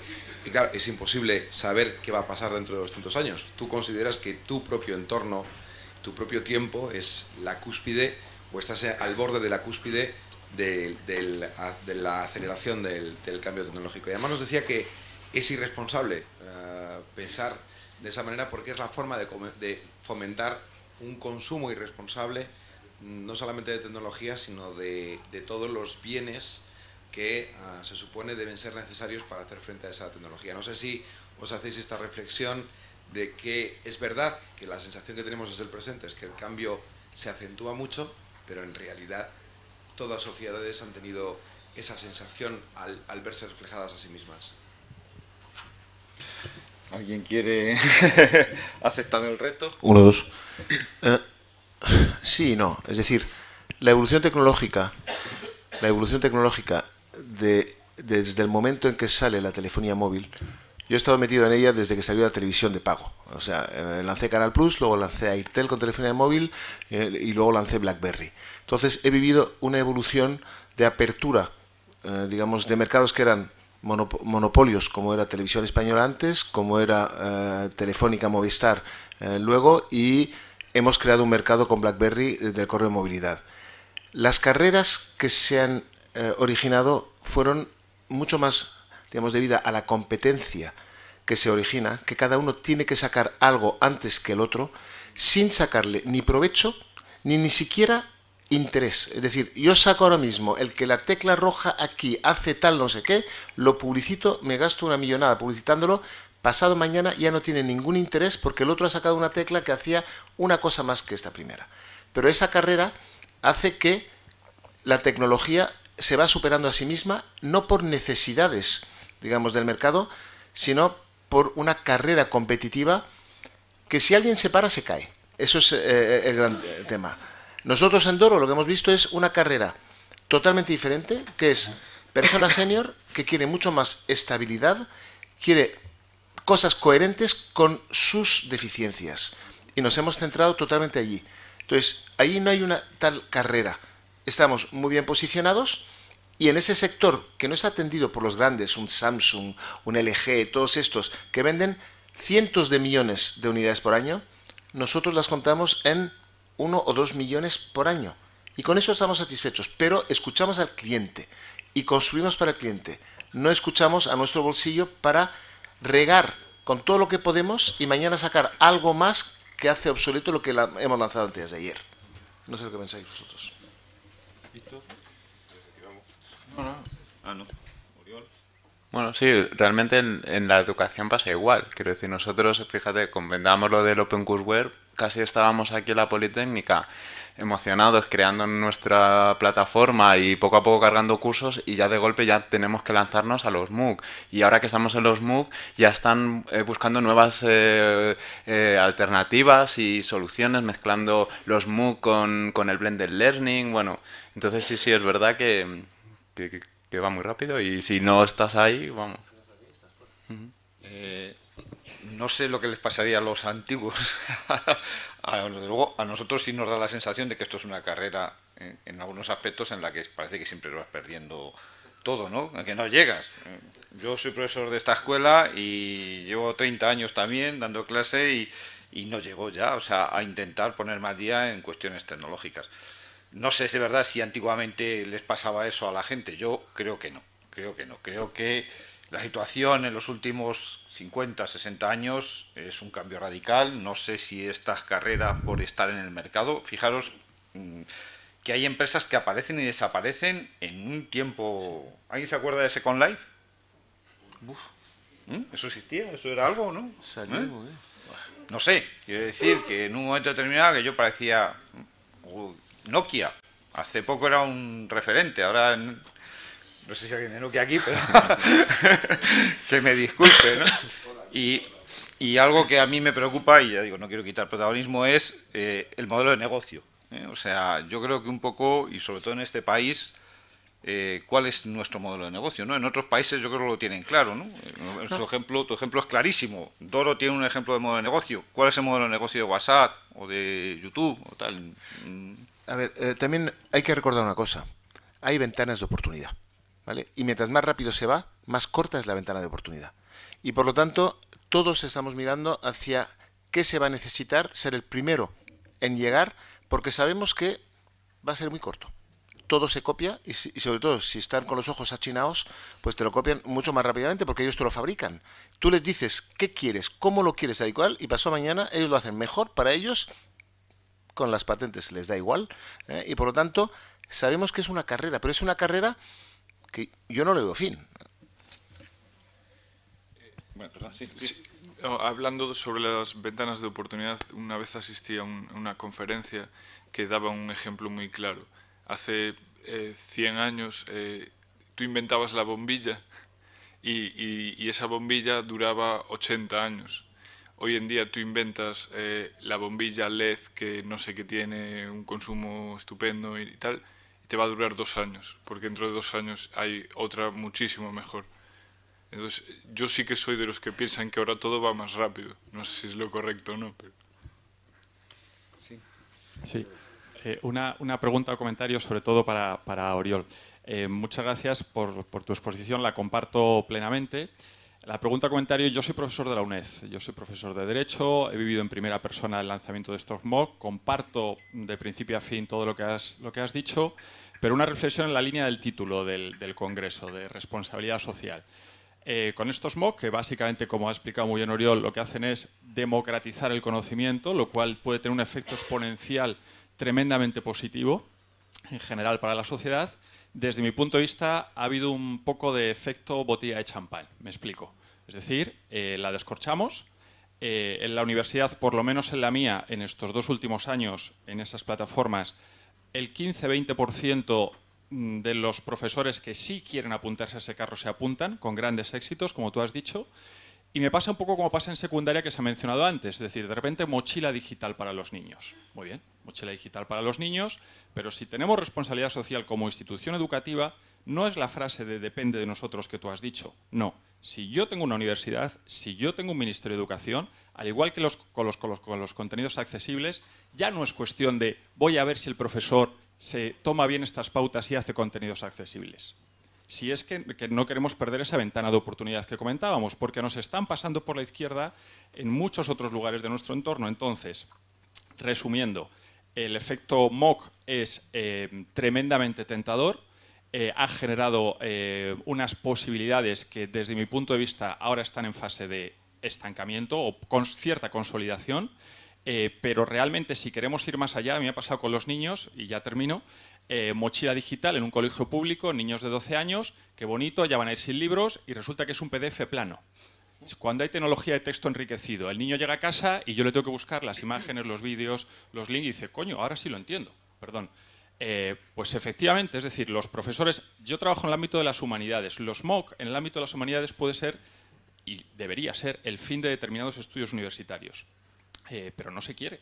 claro, es imposible saber qué va a pasar dentro de 200 años. Tú consideras que tu propio entorno, tu propio tiempo es la cúspide o estás al borde de la cúspide de, la aceleración del, cambio tecnológico. Y además nos decía que es irresponsable eh, pensar de esa manera porque es la forma de, fomentar un consumo irresponsable no solamente de tecnología, sino de todos los bienes que ah, se supone deben ser necesarios para hacer frente a esa tecnología. No sé si os hacéis esta reflexión de que es verdad que la sensación que tenemos es el presente es que el cambio se acentúa mucho, pero en realidad todas sociedades han tenido esa sensación al, verse reflejadas a sí mismas. ¿Alguien quiere aceptar el reto? Uno, dos. Eh, sí, no. Es decir, la evolución tecnológica, la evolución tecnológica de, desde el momento en que sale la telefonía móvil. Yo he estado metido en ella desde que salió la televisión de pago. O sea, eh, lancé Canal Plus, luego lancé Airtel con telefonía móvil eh, y luego lancé BlackBerry. Entonces he vivido una evolución de apertura, eh, digamos, de mercados que eran monopolios, como era Televisión Española antes, como era Telefónica Movistar luego, y hemos creado un mercado con BlackBerry del correo de movilidad. Las carreras que se han eh, originado fueron mucho más, digamos, debida a la competencia que se origina, que cada uno tiene que sacar algo antes que el otro, sin sacarle ni provecho, ni ni siquiera interés. Es decir, yo saco ahora mismo el que la tecla roja aquí hace tal no sé qué, lo publicito, me gasto una millonada publicitándolo, pasado mañana ya no tiene ningún interés porque el otro ha sacado una tecla que hacía una cosa más que esta primera. Pero esa carrera hace que la tecnología se va superando a sí misma no por necesidades, digamos, del mercado, sino por una carrera competitiva que si alguien se para se cae. Eso es eh, eh, el gran eh, tema. Nosotros en Doro lo que hemos visto es una carrera totalmente diferente, que es persona senior que quiere mucho más estabilidad, quiere cosas coherentes con sus deficiencias. Y nos hemos centrado totalmente allí. Entonces, ahí no hay una tal carrera estamos muy bien posicionados y en ese sector que no está atendido por los grandes, un Samsung, un LG, todos estos que venden cientos de millones de unidades por año, nosotros las contamos en uno o dos millones por año. Y con eso estamos satisfechos, pero escuchamos al cliente y construimos para el cliente. No escuchamos a nuestro bolsillo para regar con todo lo que podemos y mañana sacar algo más que hace obsoleto lo que hemos lanzado antes de ayer. No sé lo que pensáis vosotros. Ah, bueno, sí, realmente en, la educación pasa igual. Quiero decir, nosotros, fíjate, comentábamos lo del Open Courseware, casi estábamos aquí en la Politécnica emocionados creando nuestra plataforma y poco a poco cargando cursos y ya de golpe ya tenemos que lanzarnos a los MOOC. Y ahora que estamos en los MOOC ya están eh, buscando nuevas eh, eh, alternativas y soluciones, mezclando los MOOC con, el blended learning. Bueno, entonces sí, sí, es verdad que, va muy rápido y si no estás ahí, vamos no sé lo que les pasaría a los antiguos. a, nosotros sí nos da la sensación de que esto es una carrera eh, en, algunos aspectos en la que parece que siempre lo vas perdiendo todo, ¿no? que no llegas. Eh, yo soy profesor de esta escuela y llevo 30 años también dando clase y, no llegó ya, o sea, a intentar poner más día en cuestiones tecnológicas. No sé de verdad si antiguamente les pasaba eso a la gente. Yo creo que no, creo que no. Creo que la situación en los últimos 50, 60 años, es un cambio radical. No sé si estas carreras por estar en el mercado, fijaros mm, que hay empresas que aparecen y desaparecen en un tiempo. ¿Alguien se acuerda de Second Life? ¿Mm? ¿Eso existía? ¿Eso era algo, no? ¿Eh? Eh. No sé, quiere decir que en un momento determinado que yo parecía mm, Nokia. Hace poco era un referente, ahora no sé si alguien de que aquí, pero que me disculpe, Y, algo que a mí me preocupa, y ya digo, no quiero quitar protagonismo, es eh, el modelo de negocio. ¿eh? O sea, yo creo que un poco, y sobre todo en este país, eh, cuál es nuestro modelo de negocio. ¿no? En otros países yo creo que lo tienen claro. ¿no? En su ejemplo, tu ejemplo es clarísimo. Doro tiene un ejemplo de modelo de negocio. ¿Cuál es el modelo de negocio de WhatsApp o de YouTube o tal? A ver, también hay que recordar una cosa. Hay ventanas de oportunidad. Y mientras más rápido se va, más corta es la ventana de oportunidad. Y por lo tanto, todos estamos mirando hacia qué se va a necesitar ser el primero en llegar, porque sabemos que va a ser muy corto. Todo se copia y, sobre todo si están con los ojos achinados, pues te lo copian mucho más rápidamente porque ellos te lo fabrican. Tú les dices qué quieres, cómo lo quieres, da igual, y pasó mañana ellos lo hacen mejor para ellos, con las patentes les da igual, ¿eh? y por lo tanto sabemos que es una carrera, pero es una carrera que yo no le veo fin. Hablando sobre las ventanas de oportunidad, una vez asistí a, una conferencia que daba un ejemplo muy claro. Hace 100 eh, años eh, tú inventabas la bombilla y, esa bombilla duraba 80 años. Hoy en día tú inventas eh, la bombilla LED que no sé qué tiene, un consumo estupendo y tal, te va a durar dos años, porque dentro de dos años hay otra muchísimo mejor. Entonces, yo sí que soy de los que piensan que ahora todo va más rápido. No sé si es lo correcto o no, pero... Sí. sí. Eh, una, pregunta o comentario, sobre todo para, Oriol. Eh, muchas gracias por, por, tu exposición, la comparto plenamente. La pregunta comentario, yo soy profesor de la UNED, yo soy profesor de Derecho, he vivido en primera persona el lanzamiento de estos MOOC, comparto de principio a fin todo lo que has, dicho, pero una reflexión en la línea del título del, Congreso, de responsabilidad social. Eh, con estos MOOC, que básicamente, como ha explicado muy bien Oriol, lo que hacen es democratizar el conocimiento, lo cual puede tener un efecto exponencial tremendamente positivo, en general para la sociedad, desde mi punto de vista, ha habido un poco de efecto botella de champán, me explico. Es decir, eh, la descorchamos, eh, en la universidad, por lo menos en la mía, en estos dos últimos años, en esas plataformas, el 15-20% mm, de los profesores que sí quieren apuntarse a ese carro se apuntan, con grandes éxitos, como tú has dicho, y me pasa un poco como pasa en secundaria que se ha mencionado antes, es decir, de repente mochila digital para los niños. Muy bien, mochila digital para los niños, pero si tenemos responsabilidad social como institución educativa, no es la frase de depende de nosotros que tú has dicho, no. Si yo tengo una universidad, si yo tengo un Ministerio de Educación, al igual que los, con, los, contenidos accesibles, ya no es cuestión de voy a ver si el profesor se toma bien estas pautas y hace contenidos accesibles. Si es que, que, no queremos perder esa ventana de oportunidad que comentábamos, porque nos están pasando por la izquierda en muchos otros lugares de nuestro entorno. Entonces, resumiendo, el efecto MOC es eh, tremendamente tentador, eh, ha generado eh, unas posibilidades que desde mi punto de vista ahora están en fase de estancamiento o con cierta consolidación, pero realmente si queremos ir más allá, a mí me ha pasado con los niños, y ya termino, mochila digital en un colegio público, niños de 12 años, qué bonito, ya van a ir sin libros, y resulta que es un PDF plano. Cuando hay tecnología de texto enriquecido, el niño llega a casa y yo le tengo que buscar las imágenes, los vídeos, los links y dice, coño, ahora sí lo entiendo, perdón. Eh, pues efectivamente, es decir, los profesores, yo trabajo en el ámbito de las humanidades, los MOOC en el ámbito de las humanidades puede ser y debería ser el fin de determinados estudios universitarios, eh, pero no se quiere.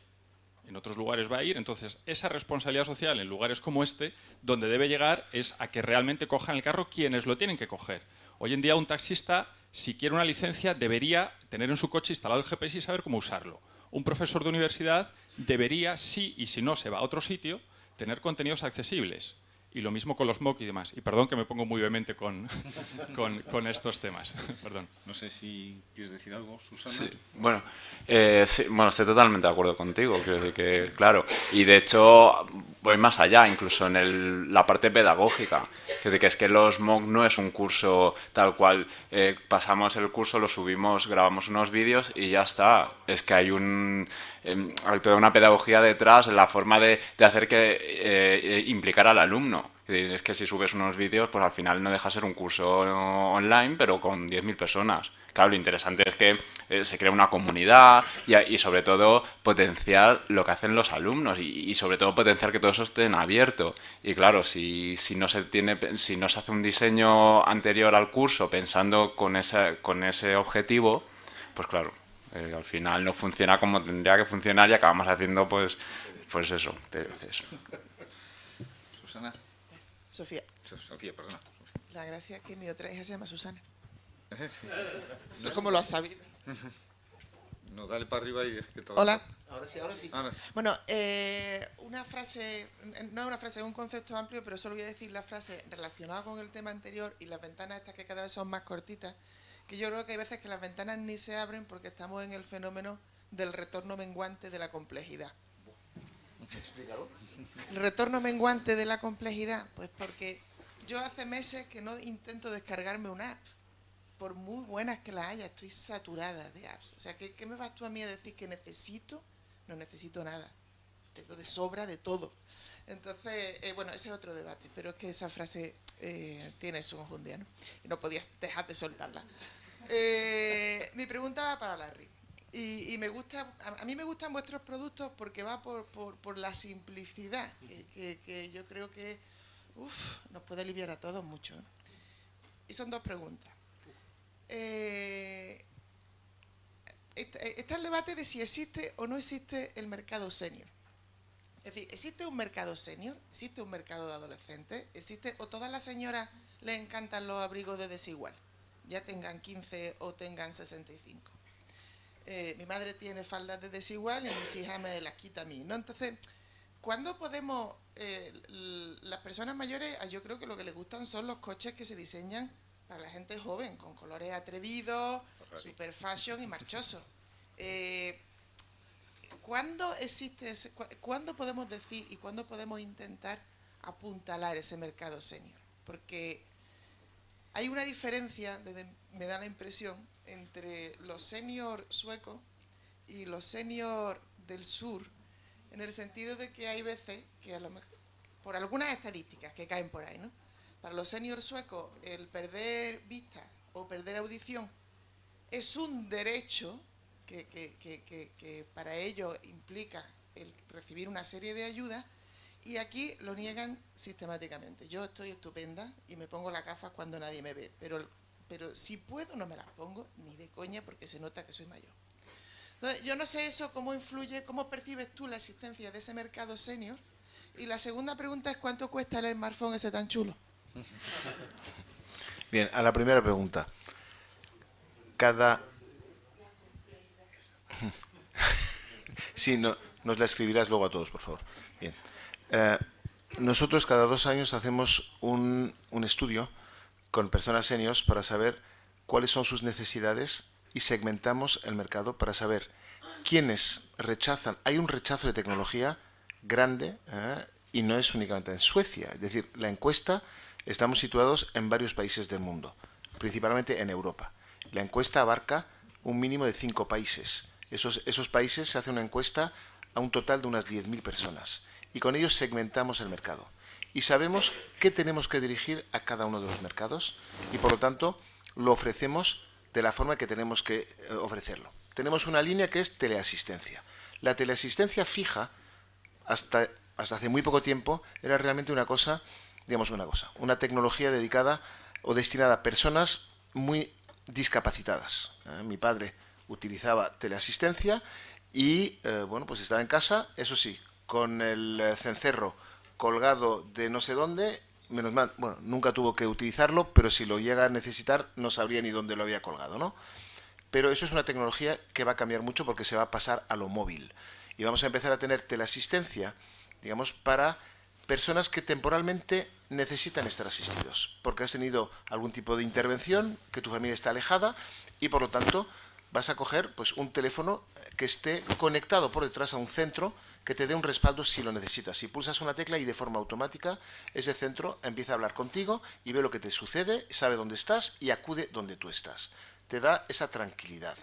En otros lugares va a ir, entonces esa responsabilidad social en lugares como este, donde debe llegar es a que realmente cojan el carro quienes lo tienen que coger. Hoy en día un taxista si quiere una licencia, debería tener en su coche instalado el GPS y saber cómo usarlo. Un profesor de universidad debería, sí y si no se va a otro sitio, tener contenidos accesibles. Y lo mismo con los MOOC y demás. Y perdón que me pongo muy vehemente con, con, estos temas. perdón. No sé si quieres decir algo, Susana. Bueno, eh, bueno, estoy totalmente de acuerdo contigo. que, claro, y de hecho voy más allá, incluso en el, la parte pedagógica. que es que los MOOC no es un curso tal cual eh, pasamos el curso, lo subimos, grabamos unos vídeos y ya está. Es que hay un Em, hay toda una pedagogía detrás, la forma de, hacer que eh, eh, implicar al alumno. Es que si subes unos vídeos, pues al final no deja ser un curso eh, online, pero con 10.000 personas. Claro, lo interesante es que se crea una comunidad y, sobre todo potenciar lo que hacen los alumnos y, sobre todo potenciar que todo eso esté abierto. Y claro, si, no, se tiene, si no se hace un diseño anterior al curso pensando con ese objetivo, pues claro, eh, al final no funciona como tendría que funcionar y acabamos haciendo pues, pues eso, Susana. Sofía. Sofía, perdona. La gracia es que mi otra hija se llama Susana. cómo lo has sabido. No, dale para arriba y es que todo. Hola. Ahora sí, ahora sí. Bueno, eh, una frase, no es una frase, es un concepto amplio, pero solo voy a decir la frase relacionada con el tema anterior y las ventanas estas que cada vez son más cortitas que yo creo que hay veces que las ventanas ni se abren porque estamos en el fenómeno del retorno menguante de la complejidad. El retorno menguante de la complejidad, pues porque yo hace meses que no intento descargarme una app, por muy buenas que la haya, estoy saturada de apps. O sea, ¿qué, qué me vas tú a mí a decir que necesito? No necesito nada. Tengo de sobra de todo. Entonces, eh, bueno, ese es otro debate, pero es que esa frase eh, tiene su ¿no? y no podías dejar de soltarla. Eh, mi pregunta va para Larry. Y, me gusta, a, mí me gustan vuestros productos porque va por, la simplicidad, que, yo creo que nos puede aliviar a todos mucho. Y son dos preguntas. está el debate de si existe o no existe el mercado senior. Es decir, ¿existe un mercado senior? ¿Existe un mercado de adolescentes? ¿Existe o todas las señoras les encantan los abrigos de desigual? Ya tengan 15 o tengan 65. Eh, mi madre tiene faldas de desigual y mis hijas me las quita a mí, Entonces, ¿cuándo podemos...? Eh, las personas mayores, ah, yo creo que lo que les gustan son los coches que se diseñan para la gente joven, con colores atrevidos, super fashion y marchosos. Eh, ¿Cuándo existe podemos decir y cuándo podemos intentar apuntalar ese mercado senior? Porque hay una diferencia, me da la impresión, entre los senior suecos y los senior del sur, en el sentido de que hay veces que a lo mejor, por algunas estadísticas que caen por ahí, ¿no? Para los senior suecos, el perder vista o perder audición es un derecho que, que, para ello implica el recibir una serie de ayudas y aquí lo niegan sistemáticamente. Yo estoy estupenda y me pongo la gafas cuando nadie me ve, pero, pero si puedo no me las pongo ni de coña porque se nota que soy mayor. Entonces, yo no sé eso cómo influye, cómo percibes tú la existencia de ese mercado senior. Y la segunda pregunta es cuánto cuesta el smartphone ese tan chulo. Bien, a la primera pregunta. Cada sí, nos la escribirás luego a todos, por favor. Bien. Eh, nosotros cada dos años hacemos un, estudio con personas seniors para saber cuáles son sus necesidades y segmentamos el mercado para saber quiénes rechazan. Hay un rechazo de tecnología grande eh, y no es únicamente en Suecia. Es decir, la encuesta estamos situados en varios países del mundo, principalmente en Europa. La encuesta abarca un mínimo de cinco países. Esos, países se hace una encuesta a un total de unas 10.000 personas y con ellos segmentamos el mercado. Y sabemos qué tenemos que dirigir a cada uno de los mercados y por lo tanto lo ofrecemos de la forma que tenemos que eh, ofrecerlo. Tenemos una línea que es teleasistencia. La teleasistencia fija, hasta, hasta hace muy poco tiempo, era realmente una cosa, digamos una cosa, una tecnología dedicada o destinada a personas muy discapacitadas. ¿eh? Mi padre utilizaba teleasistencia y eh, bueno, pues estaba en casa, eso sí, con el eh, cencerro colgado de no sé dónde, menos mal, bueno, nunca tuvo que utilizarlo, pero si lo llega a necesitar no sabría ni dónde lo había colgado, ¿no? Pero eso es una tecnología que va a cambiar mucho porque se va a pasar a lo móvil y vamos a empezar a tener teleasistencia, digamos, para personas que temporalmente necesitan estar asistidos, porque has tenido algún tipo de intervención, que tu familia está alejada y por lo tanto vas a coger pues, un teléfono que esté conectado por detrás a un centro que te dé un respaldo si lo necesitas. Si pulsas una tecla y de forma automática ese centro empieza a hablar contigo y ve lo que te sucede, sabe dónde estás y acude donde tú estás. Te da esa tranquilidad.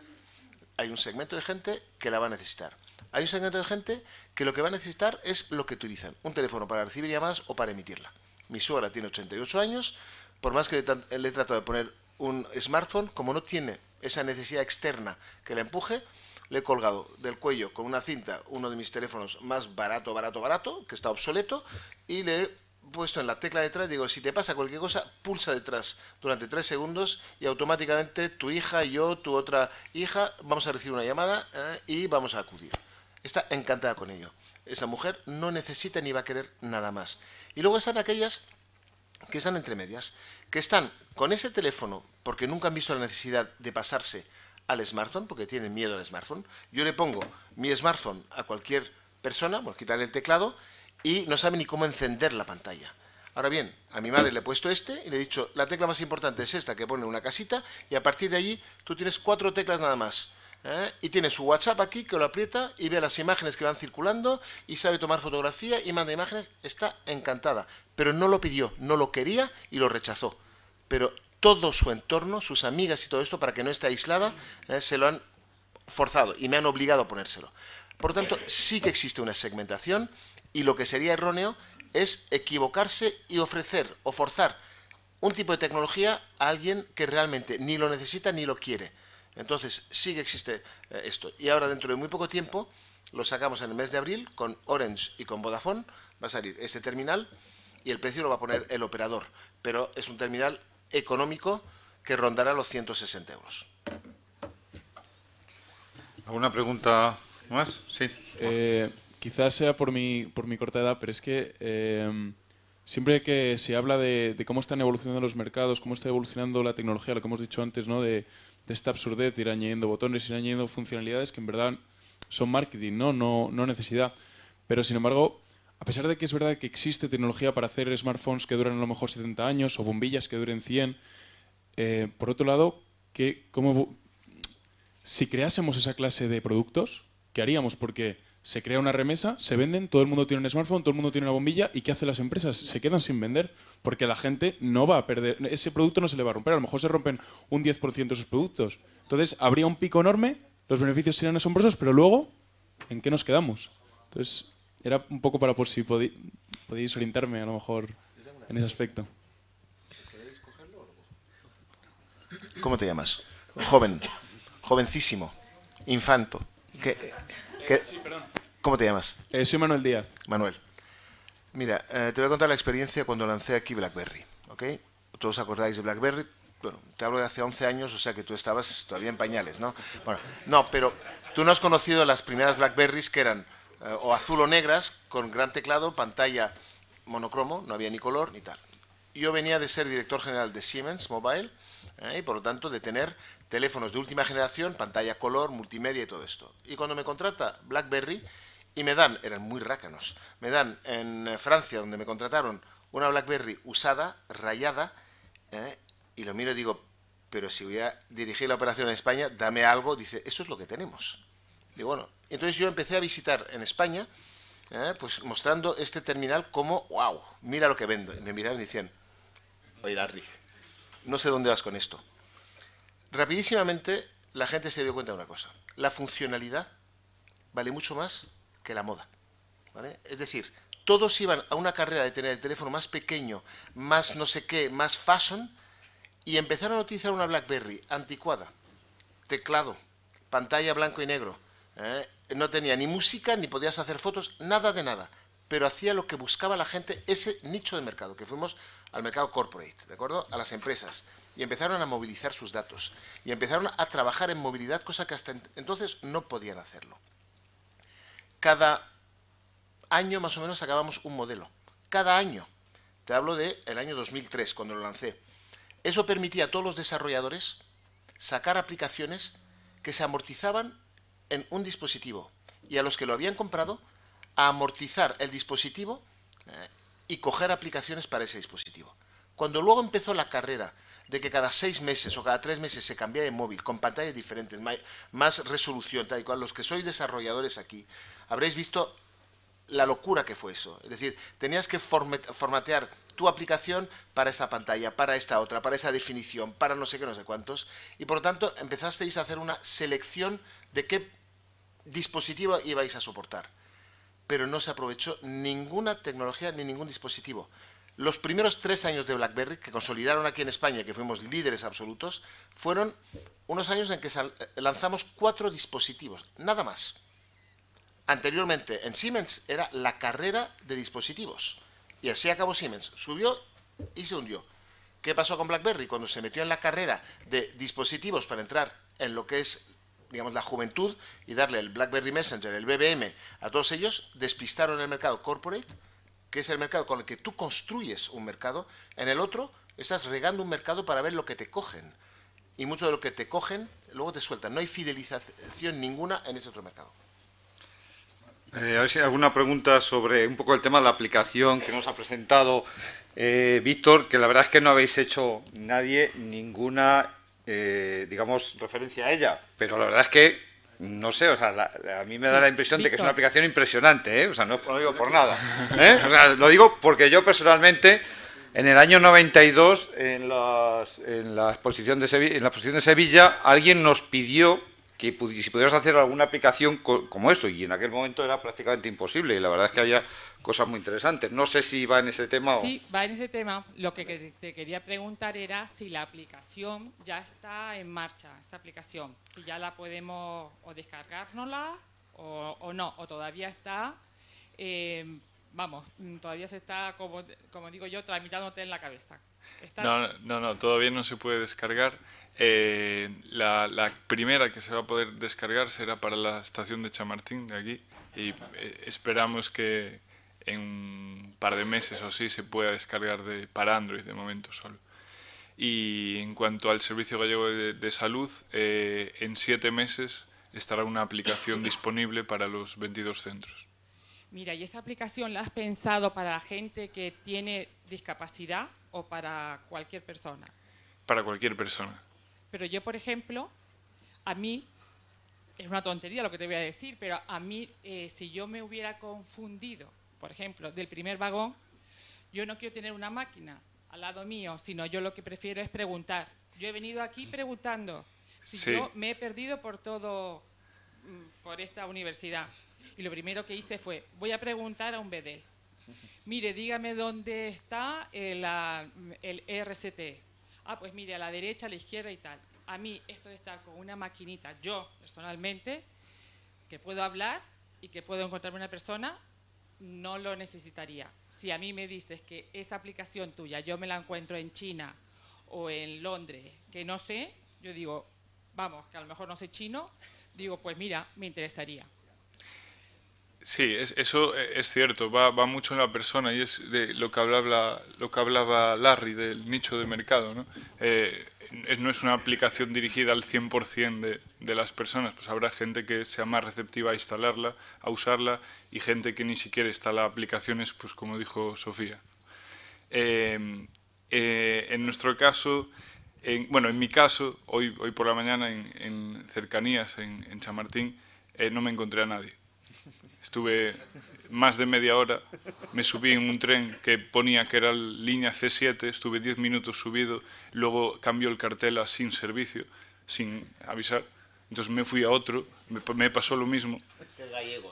Hay un segmento de gente que la va a necesitar. Hay un segmento de gente que lo que va a necesitar es lo que utilizan, un teléfono para recibir llamadas o para emitirla. Mi suegra tiene 88 años, por más que le, le he tratado de poner un smartphone, como no tiene esa necesidad externa que le empuje, le he colgado del cuello con una cinta uno de mis teléfonos más barato, barato, barato, que está obsoleto, y le he puesto en la tecla detrás, digo, si te pasa cualquier cosa, pulsa detrás durante tres segundos y automáticamente tu hija, yo, tu otra hija, vamos a recibir una llamada eh, y vamos a acudir. Está encantada con ello. Esa mujer no necesita ni va a querer nada más. Y luego están aquellas que están entre medias, que están con ese teléfono porque nunca han visto la necesidad de pasarse al smartphone, porque tienen miedo al smartphone. Yo le pongo mi smartphone a cualquier persona, vamos a quitarle el teclado, y no sabe ni cómo encender la pantalla. Ahora bien, a mi madre le he puesto este y le he dicho, la tecla más importante es esta, que pone una casita, y a partir de allí tú tienes cuatro teclas nada más. ¿eh? Y tiene su WhatsApp aquí que lo aprieta y ve las imágenes que van circulando y sabe tomar fotografía y manda imágenes. Está encantada, pero no lo pidió, no lo quería y lo rechazó. Pero todo su entorno, sus amigas y todo esto, para que no esté aislada, eh, se lo han forzado y me han obligado a ponérselo. Por lo tanto, sí que existe una segmentación y lo que sería erróneo es equivocarse y ofrecer o forzar un tipo de tecnología a alguien que realmente ni lo necesita ni lo quiere. Entonces, sí que existe eh, esto. Y ahora, dentro de muy poco tiempo, lo sacamos en el mes de abril con Orange y con Vodafone. Va a salir este terminal y el precio lo va a poner el operador. Pero es un terminal económico que rondará los 160 euros. ¿Alguna pregunta más? Sí. Eh, quizás sea por mi, por mi corta edad, pero es que em, siempre que se habla de, cómo están evolucionando los mercados, cómo está evolucionando la tecnología, lo que hemos dicho antes, ¿no? de, esta absurdez ir añadiendo botones, ir añadiendo funcionalidades que en verdad son marketing, no, no, no necesidad. Pero sin embargo, a pesar de que es verdad que existe tecnología para hacer smartphones que duran a lo mejor 70 años o bombillas que duren 100, eh, por otro lado, si creásemos esa clase de productos, ¿qué haríamos? Porque se crea una remesa, se venden, todo el mundo tiene un smartphone, todo el mundo tiene una bombilla, ¿y qué hacen las empresas? Se quedan sin vender, porque la gente no va a perder, ese producto no se le va a romper, a lo mejor se rompen un 10% de sus productos. Entonces, habría un pico enorme, los beneficios serían asombrosos, pero luego, ¿en qué nos quedamos? Entonces, era un poco para por si podéis orientarme a lo mejor en ese aspecto. ¿Cómo te llamas? Joven, jovencísimo, infanto. ¿Qué, cómo te llamas? Eh, soy Manuel Díaz. Manuel. Mira, eh, te voy a contar la experiencia cuando lancé aquí BlackBerry. ¿ok? Todos acordáis de BlackBerry. Bueno, te hablo de hace 11 años, o sea que tú estabas todavía en pañales, ¿no? Bueno, no, pero tú no has conocido las primeras BlackBerries que eran eh, o azul o negras, con gran teclado, pantalla monocromo, no había ni color ni tal. Yo venía de ser director general de Siemens Mobile eh, y por lo tanto de tener teléfonos de última generación, pantalla color, multimedia y todo esto. Y cuando me contrata BlackBerry y me dan, eran muy rácanos, me dan en eh, Francia, donde me contrataron, una BlackBerry usada, rayada, y lo miro y digo, pero si voy a dirigir la operación en España, dame algo, dice, eso es lo que tenemos. Digo, bueno, entonces yo empecé a visitar en España, ¿eh? pues mostrando este terminal como, wow, mira lo que vendo. me miraban y decían, oye Larry, no sé dónde vas con esto. Rapidísimamente la gente se dio cuenta de una cosa, la funcionalidad vale mucho más que la moda. Es decir, todos iban a una carrera de tener el teléfono más pequeño, más no sé qué, más fashion, y empezaron a utilizar una BlackBerry anticuada, teclado, pantalla blanco y negro, ¿eh? no tenía ni música, ni podías hacer fotos, nada de nada, pero hacía lo que buscaba la gente, ese nicho de mercado, que fuimos al mercado corporate, ¿de acuerdo? A las empresas, y empezaron a movilizar sus datos, y empezaron a trabajar en movilidad, cosa que hasta entonces no podían hacerlo. Cada año más o menos sacábamos un modelo, cada año. Te hablo del el año 2003, cuando lo lancé. Eso permitía a todos los desarrolladores sacar aplicaciones que se amortizaban en un dispositivo y a los que lo habían comprado a amortizar el dispositivo eh, y coger aplicaciones para ese dispositivo. Cuando luego empezó la carrera de que cada seis meses o cada tres meses se cambia de móvil con pantallas diferentes, más resolución, tal y cual, los que sois desarrolladores aquí, habréis visto la locura que fue eso. Es decir, tenías que formatear tu aplicación para esa pantalla, para esta otra, para esa definición, para no sé qué, no sé cuántos. Y por tanto, empezasteis a hacer una selección de qué dispositivo ibais a soportar, pero no se aprovechó ninguna tecnología ni ningún dispositivo. Los primeros tres años de BlackBerry, que consolidaron aquí en España, que fuimos líderes absolutos, fueron unos años en que eh, lanzamos cuatro dispositivos, nada más. Anteriormente, en Siemens era la carrera de dispositivos. Y así acabó Siemens. Subió y se hundió. ¿Qué pasó con BlackBerry? Cuando se metió en la carrera de dispositivos para entrar en lo que es digamos, la juventud y darle el BlackBerry Messenger, el BBM, a todos ellos, despistaron el mercado corporate, que es el mercado con el que tú construyes un mercado, en el otro estás regando un mercado para ver lo que te cogen. Y mucho de lo que te cogen luego te sueltan. No hay fidelización ninguna en ese otro mercado. Eh, a ver si hay alguna pregunta sobre un poco el tema de la aplicación que nos ha presentado eh, Víctor, que la verdad es que no habéis hecho nadie ninguna eh, digamos, referencia a ella, pero la verdad es que no sé, o sea, a mí me da la impresión de que es una aplicación impresionante, ¿eh? o sea, no, lo digo por nada, ¿Eh? lo digo porque yo personalmente, en el año 92, en, en, la, exposición de en la exposición de Sevilla, alguien nos pidió que si pudieras hacer alguna aplicación como eso, y en aquel momento era prácticamente imposible, y la verdad es que había cosas muy interesantes. No sé si va en ese tema o... Sí, va en ese tema. Lo que te quería preguntar era si la aplicación ya está en marcha, esta aplicación, si ya la podemos o descargárnosla o, no, o todavía está... Eh, vamos, mm, todavía se está, como, como digo yo, tramitándote en la cabeza. No, no, no, todavía no se puede descargar. Eh, la, primera que se va a poder descargar será para la estación de Chamartín de aquí y eh, esperamos que en un par de meses o así se pueda descargar de, para Android de momento solo. Y en cuanto al Servicio Gallego de, Salud, eh, en siete meses estará una aplicación disponible para los 22 centros. Mira, ¿y esta aplicación la has pensado para la gente que tiene discapacidad o para cualquier persona? Para cualquier persona. Pero yo, por ejemplo, a mí, es una tontería lo que te voy a decir, pero a mí, eh, si yo me hubiera confundido, por ejemplo, del primer vagón, yo no quiero tener una máquina al lado mío, sino yo lo que prefiero es preguntar. Yo he venido aquí preguntando si yo me he perdido por todo, mm, por esta universidad. Y lo primero que hice fue, voy a preguntar a un BD. Mire, dígame dónde está el, ah, el e RCT ah, pues mire, a la derecha, a la izquierda y tal. A mí esto de estar con una maquinita, yo personalmente, que puedo hablar y que puedo encontrarme una persona, no lo necesitaría. Si a mí me dices que esa aplicación tuya yo me la encuentro en China o en Londres, que no sé, yo digo, vamos, que a lo mejor no sé chino, digo, pues mira, me interesaría. Sí, es, eso eh, es cierto, va, va, mucho en la persona y es de lo que hablaba, lo que hablaba Larry del nicho de mercado. ¿no? Eh, es, no es una aplicación dirigida al 100% de, las personas, pues habrá gente que sea más receptiva a instalarla, a usarla y gente que ni siquiera instala aplicaciones, pues como dijo Sofía. Eh, en nuestro caso, bueno, en mi caso, hoy, hoy por la mañana en, en cercanías, en, en Chamartín, no me encontré a nadie Estuve más de media hora, me subí en un tren que ponía que era línea C7, estuve 10 minutos subido, luego cambió el cartel a sin servicio, sin avisar. Entonces me fui a otro, me, pasó lo mismo. es gallego.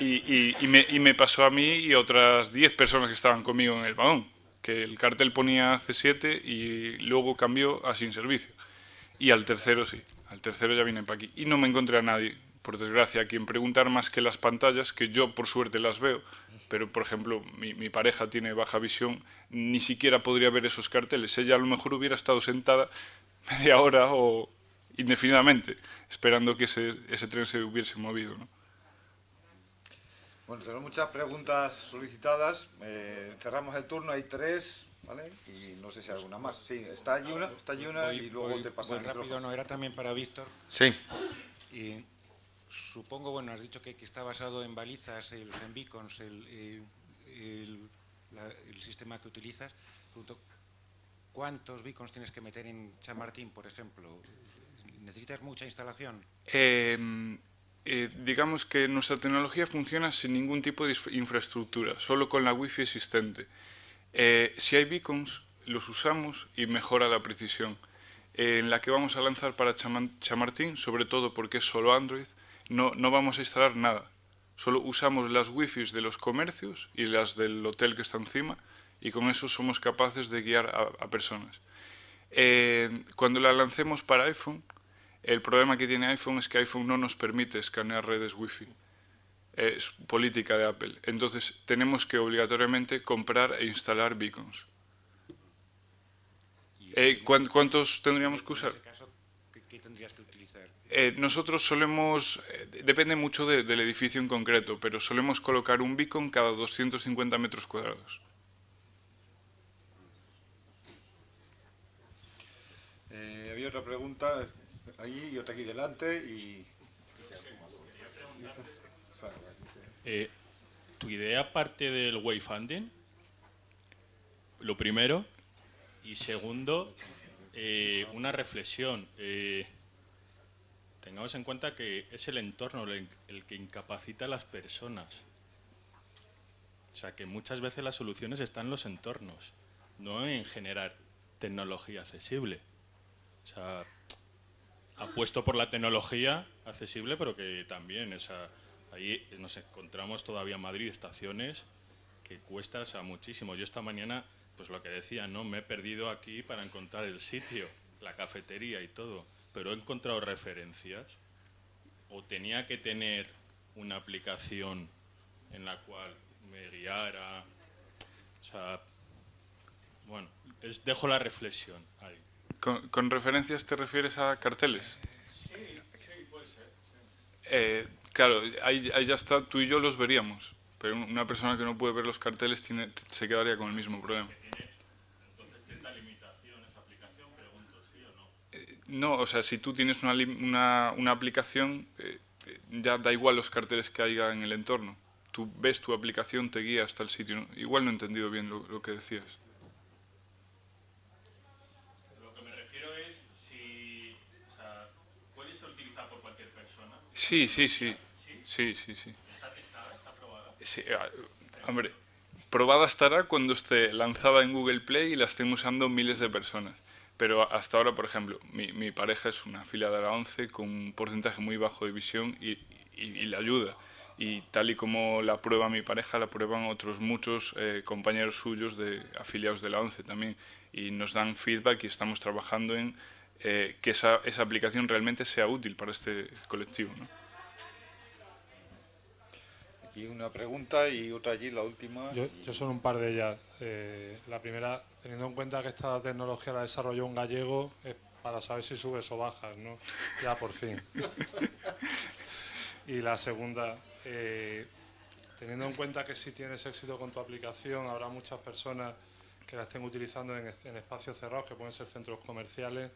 Y, y, me, pasó a mí y otras 10 personas que estaban conmigo en el vagón, que el cartel ponía C7 y luego cambió a sin servicio. Y al tercero sí, al tercero ya vienen para aquí. Y no me encontré a nadie, por desgracia, a quien preguntar más que las pantallas, que yo por suerte las veo, pero por ejemplo mi, pareja tiene baja visión, ni siquiera podría ver esos carteles. Ella a lo mejor hubiera estado sentada media hora o indefinidamente, esperando que ese, tren se hubiese movido. ¿no? Bueno, tenemos muchas preguntas solicitadas. Eh, cerramos el turno, hay tres, y no sé si hay alguna más. Sí, está allí una, está una y luego te paso rápido, no, era también para Víctor. Sí. Y supongo, bueno, has dicho que, está basado en balizas, los en beacons, el, el, sistema que utilizas. ¿cuántos beacons tienes que meter en Chamartín, por ejemplo? ¿Necesitas mucha instalación? Em, eh, digamos que nuestra tecnología funciona sin ningún tipo de infraestructura, solo con la wifi existente. Eh, si hay beacons, los usamos y mejora la precisión. Eh, en la que vamos a lanzar para Chamartín, sobre todo porque es solo Android, no, no vamos a instalar nada. Solo usamos las wifi de los comercios y las del hotel que está encima y con eso somos capaces de guiar a, personas. Eh, cuando la lancemos para iPhone, el problema que tiene iPhone es que iPhone no nos permite escanear redes wifi es política de Apple. Entonces tenemos que obligatoriamente comprar e instalar beacons. Eh, ¿Cuántos tendríamos que usar? ¿qué tendrías que utilizar? Eh, nosotros solemos, eh, depende mucho del edificio en concreto, pero solemos colocar un beacon cada 250 metros cuadrados. había otra pregunta allí y otra aquí delante y... Eh, ¿Tu idea parte del wayfunding? Lo primero. Y segundo, eh, una reflexión. Eh, tengamos en cuenta que es el entorno el que incapacita a las personas. O sea, que muchas veces las soluciones están en los entornos, no en generar tecnología accesible. O sea, apuesto por la tecnología accesible, pero que también, esa Ahí eh, nos encontramos todavía en Madrid estaciones que cuestas a muchísimo. Yo esta mañana, pues lo que decía, ¿no? Me he perdido aquí para encontrar el sitio, la cafetería y todo, pero he encontrado referencias. O tenía que tener una aplicación en la cual me guiara. O sea, bueno, dejo la reflexión ahí. ¿Con, referencias te refieres a carteles? Eh, sí, puede ser. Eh, Claro, ahí, ya está, tú y yo los veríamos, pero una persona que no puede ver los carteles tiene, se quedaría con el mismo problema. Eh, no, o sea, si tú tienes una, una, aplicación, eh, eh, ya da igual los carteles que haya en el entorno. Tú ves tu aplicación, te guía hasta el sitio. Igual no he entendido bien lo, que decías. Lo que me refiero es si... O sea, ¿Puede ser utilizada por cualquier persona? Sí, sí, sí. Sí, sí, sí. ¿Está testada? ¿Está probada? Sí, ah, hombre, probada estará cuando esté lanzada en Google Play y la estén usando miles de personas. Pero hasta ahora, por ejemplo, mi, pareja es una afiliada de la 11 con un porcentaje muy bajo de visión y, la ayuda y tal y como la prueba mi pareja, la prueban otros muchos eh, compañeros suyos de afiliados de la ONCE también y nos dan feedback y estamos trabajando en eh, que esa, esa aplicación realmente sea útil para este colectivo. ¿no? Y una pregunta y otra allí, la última. Yo, son un par de ellas. Eh, la primera, teniendo en cuenta que esta tecnología la desarrolló un gallego, es para saber si subes o bajas, ¿no? Ya por fin. y la segunda, eh, teniendo en cuenta que si tienes éxito con tu aplicación, habrá muchas personas que la estén utilizando en espacios cerrados, que pueden ser centros comerciales.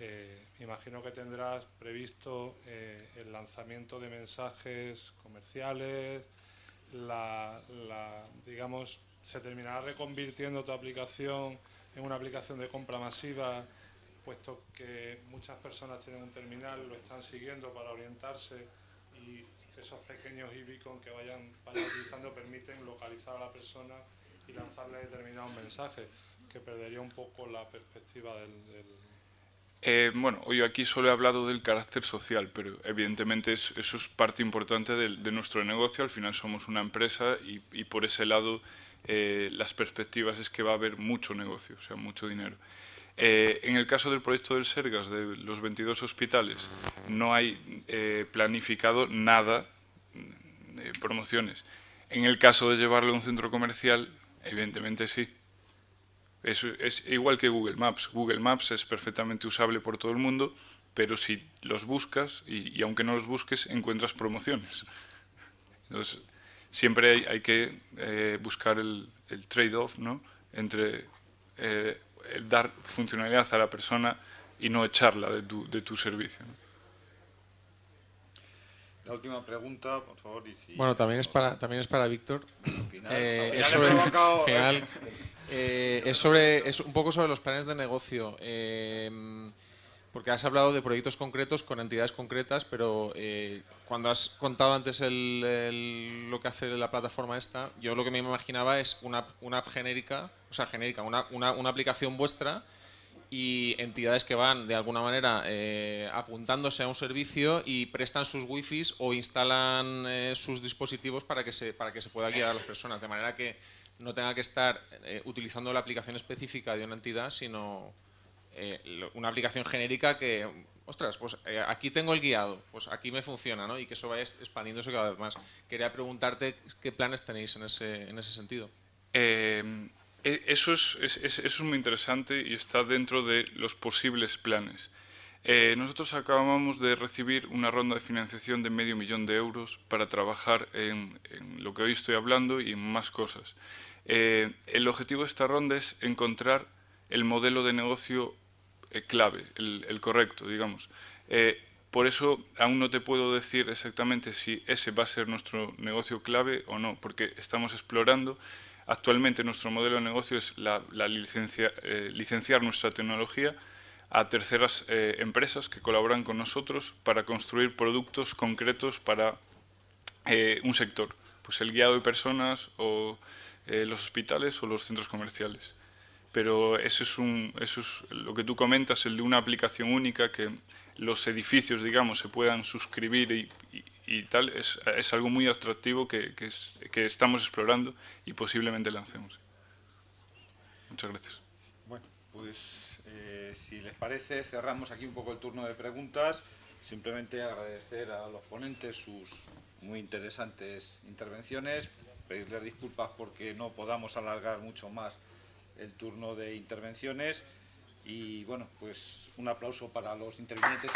Me eh, imagino que tendrás previsto eh, el lanzamiento de mensajes comerciales, la, digamos, se terminará reconvirtiendo tu aplicación en una aplicación de compra masiva, puesto que muchas personas tienen un terminal, lo están siguiendo para orientarse y esos pequeños iBeacon que vayan, utilizando permiten localizar a la persona y lanzarle determinados mensajes, que perdería un poco la perspectiva del eh, bueno, yo aquí solo he hablado del carácter social, pero evidentemente eso es parte importante de, nuestro negocio. Al final somos una empresa y, por ese lado eh, las perspectivas es que va a haber mucho negocio, o sea, mucho dinero. Eh, en el caso del proyecto del Sergas, de los 22 hospitales, no hay planificado nada, de promociones. En el caso de llevarlo a un centro comercial, evidentemente sí, es, igual que Google Maps. Google Maps es perfectamente usable por todo el mundo, pero si los buscas, y, aunque no los busques, encuentras promociones. Entonces, siempre hay, que eh, buscar el, trade-off ¿no? entre eh, dar funcionalidad a la persona y no echarla de tu, servicio. La última pregunta, por favor. bueno, también es para, también es para Víctor. Eh, es eh, eh, es, un poco sobre los planes de negocio. Em, porque has hablado de proyectos concretos con entidades concretas, pero cuando has contado antes lo que hace la plataforma esta, yo lo que me imaginaba es una, una app genérica, o sea, genérica, una, una, una aplicación vuestra y entidades que van de alguna manera eh, apuntándose a un servicio y prestan sus wifis o instalan eh, sus dispositivos para que, se, para que se pueda guiar a las personas, de manera que no tenga que estar eh, utilizando la aplicación específica de una entidad, sino una aplicación genérica que, ostras, pues aquí tengo el guiado, pues aquí me funciona, ¿no? Y que eso vaya expandiéndose cada vez más. Quería preguntarte qué planes tenéis en ese, en ese sentido. E, eso es, muy interesante y está dentro de los posibles planes. Eh, nosotros acabamos de recibir una ronda de financiación de medio millón de euros para trabajar en, lo que hoy estoy hablando y en más cosas. Eh, el objetivo de esta ronda es encontrar el modelo de negocio eh, clave, el, correcto, digamos. por eso aún no te puedo decir exactamente si ese va a ser nuestro negocio clave o no, porque estamos explorando Actualmente nuestro modelo de negocio es la, eh, licenciar nuestra tecnología a terceras eh, empresas que colaboran con nosotros para construir productos concretos para eh, un sector, pues el guiado de personas o los hospitales o los centros comerciales. Pero eso es, lo que tú comentas, el de una aplicación única que los edificios, digamos, se puedan suscribir y y tal, es, es, algo muy atractivo que, que, estamos explorando y posiblemente lancemos. Muchas gracias. Bueno, pues eh, si les parece, cerramos aquí un poco el turno de preguntas. Simplemente agradecer a los ponentes sus muy interesantes intervenciones, pedirles disculpas porque no podamos alargar mucho más el turno de intervenciones y bueno, pues un aplauso para los intervinientes.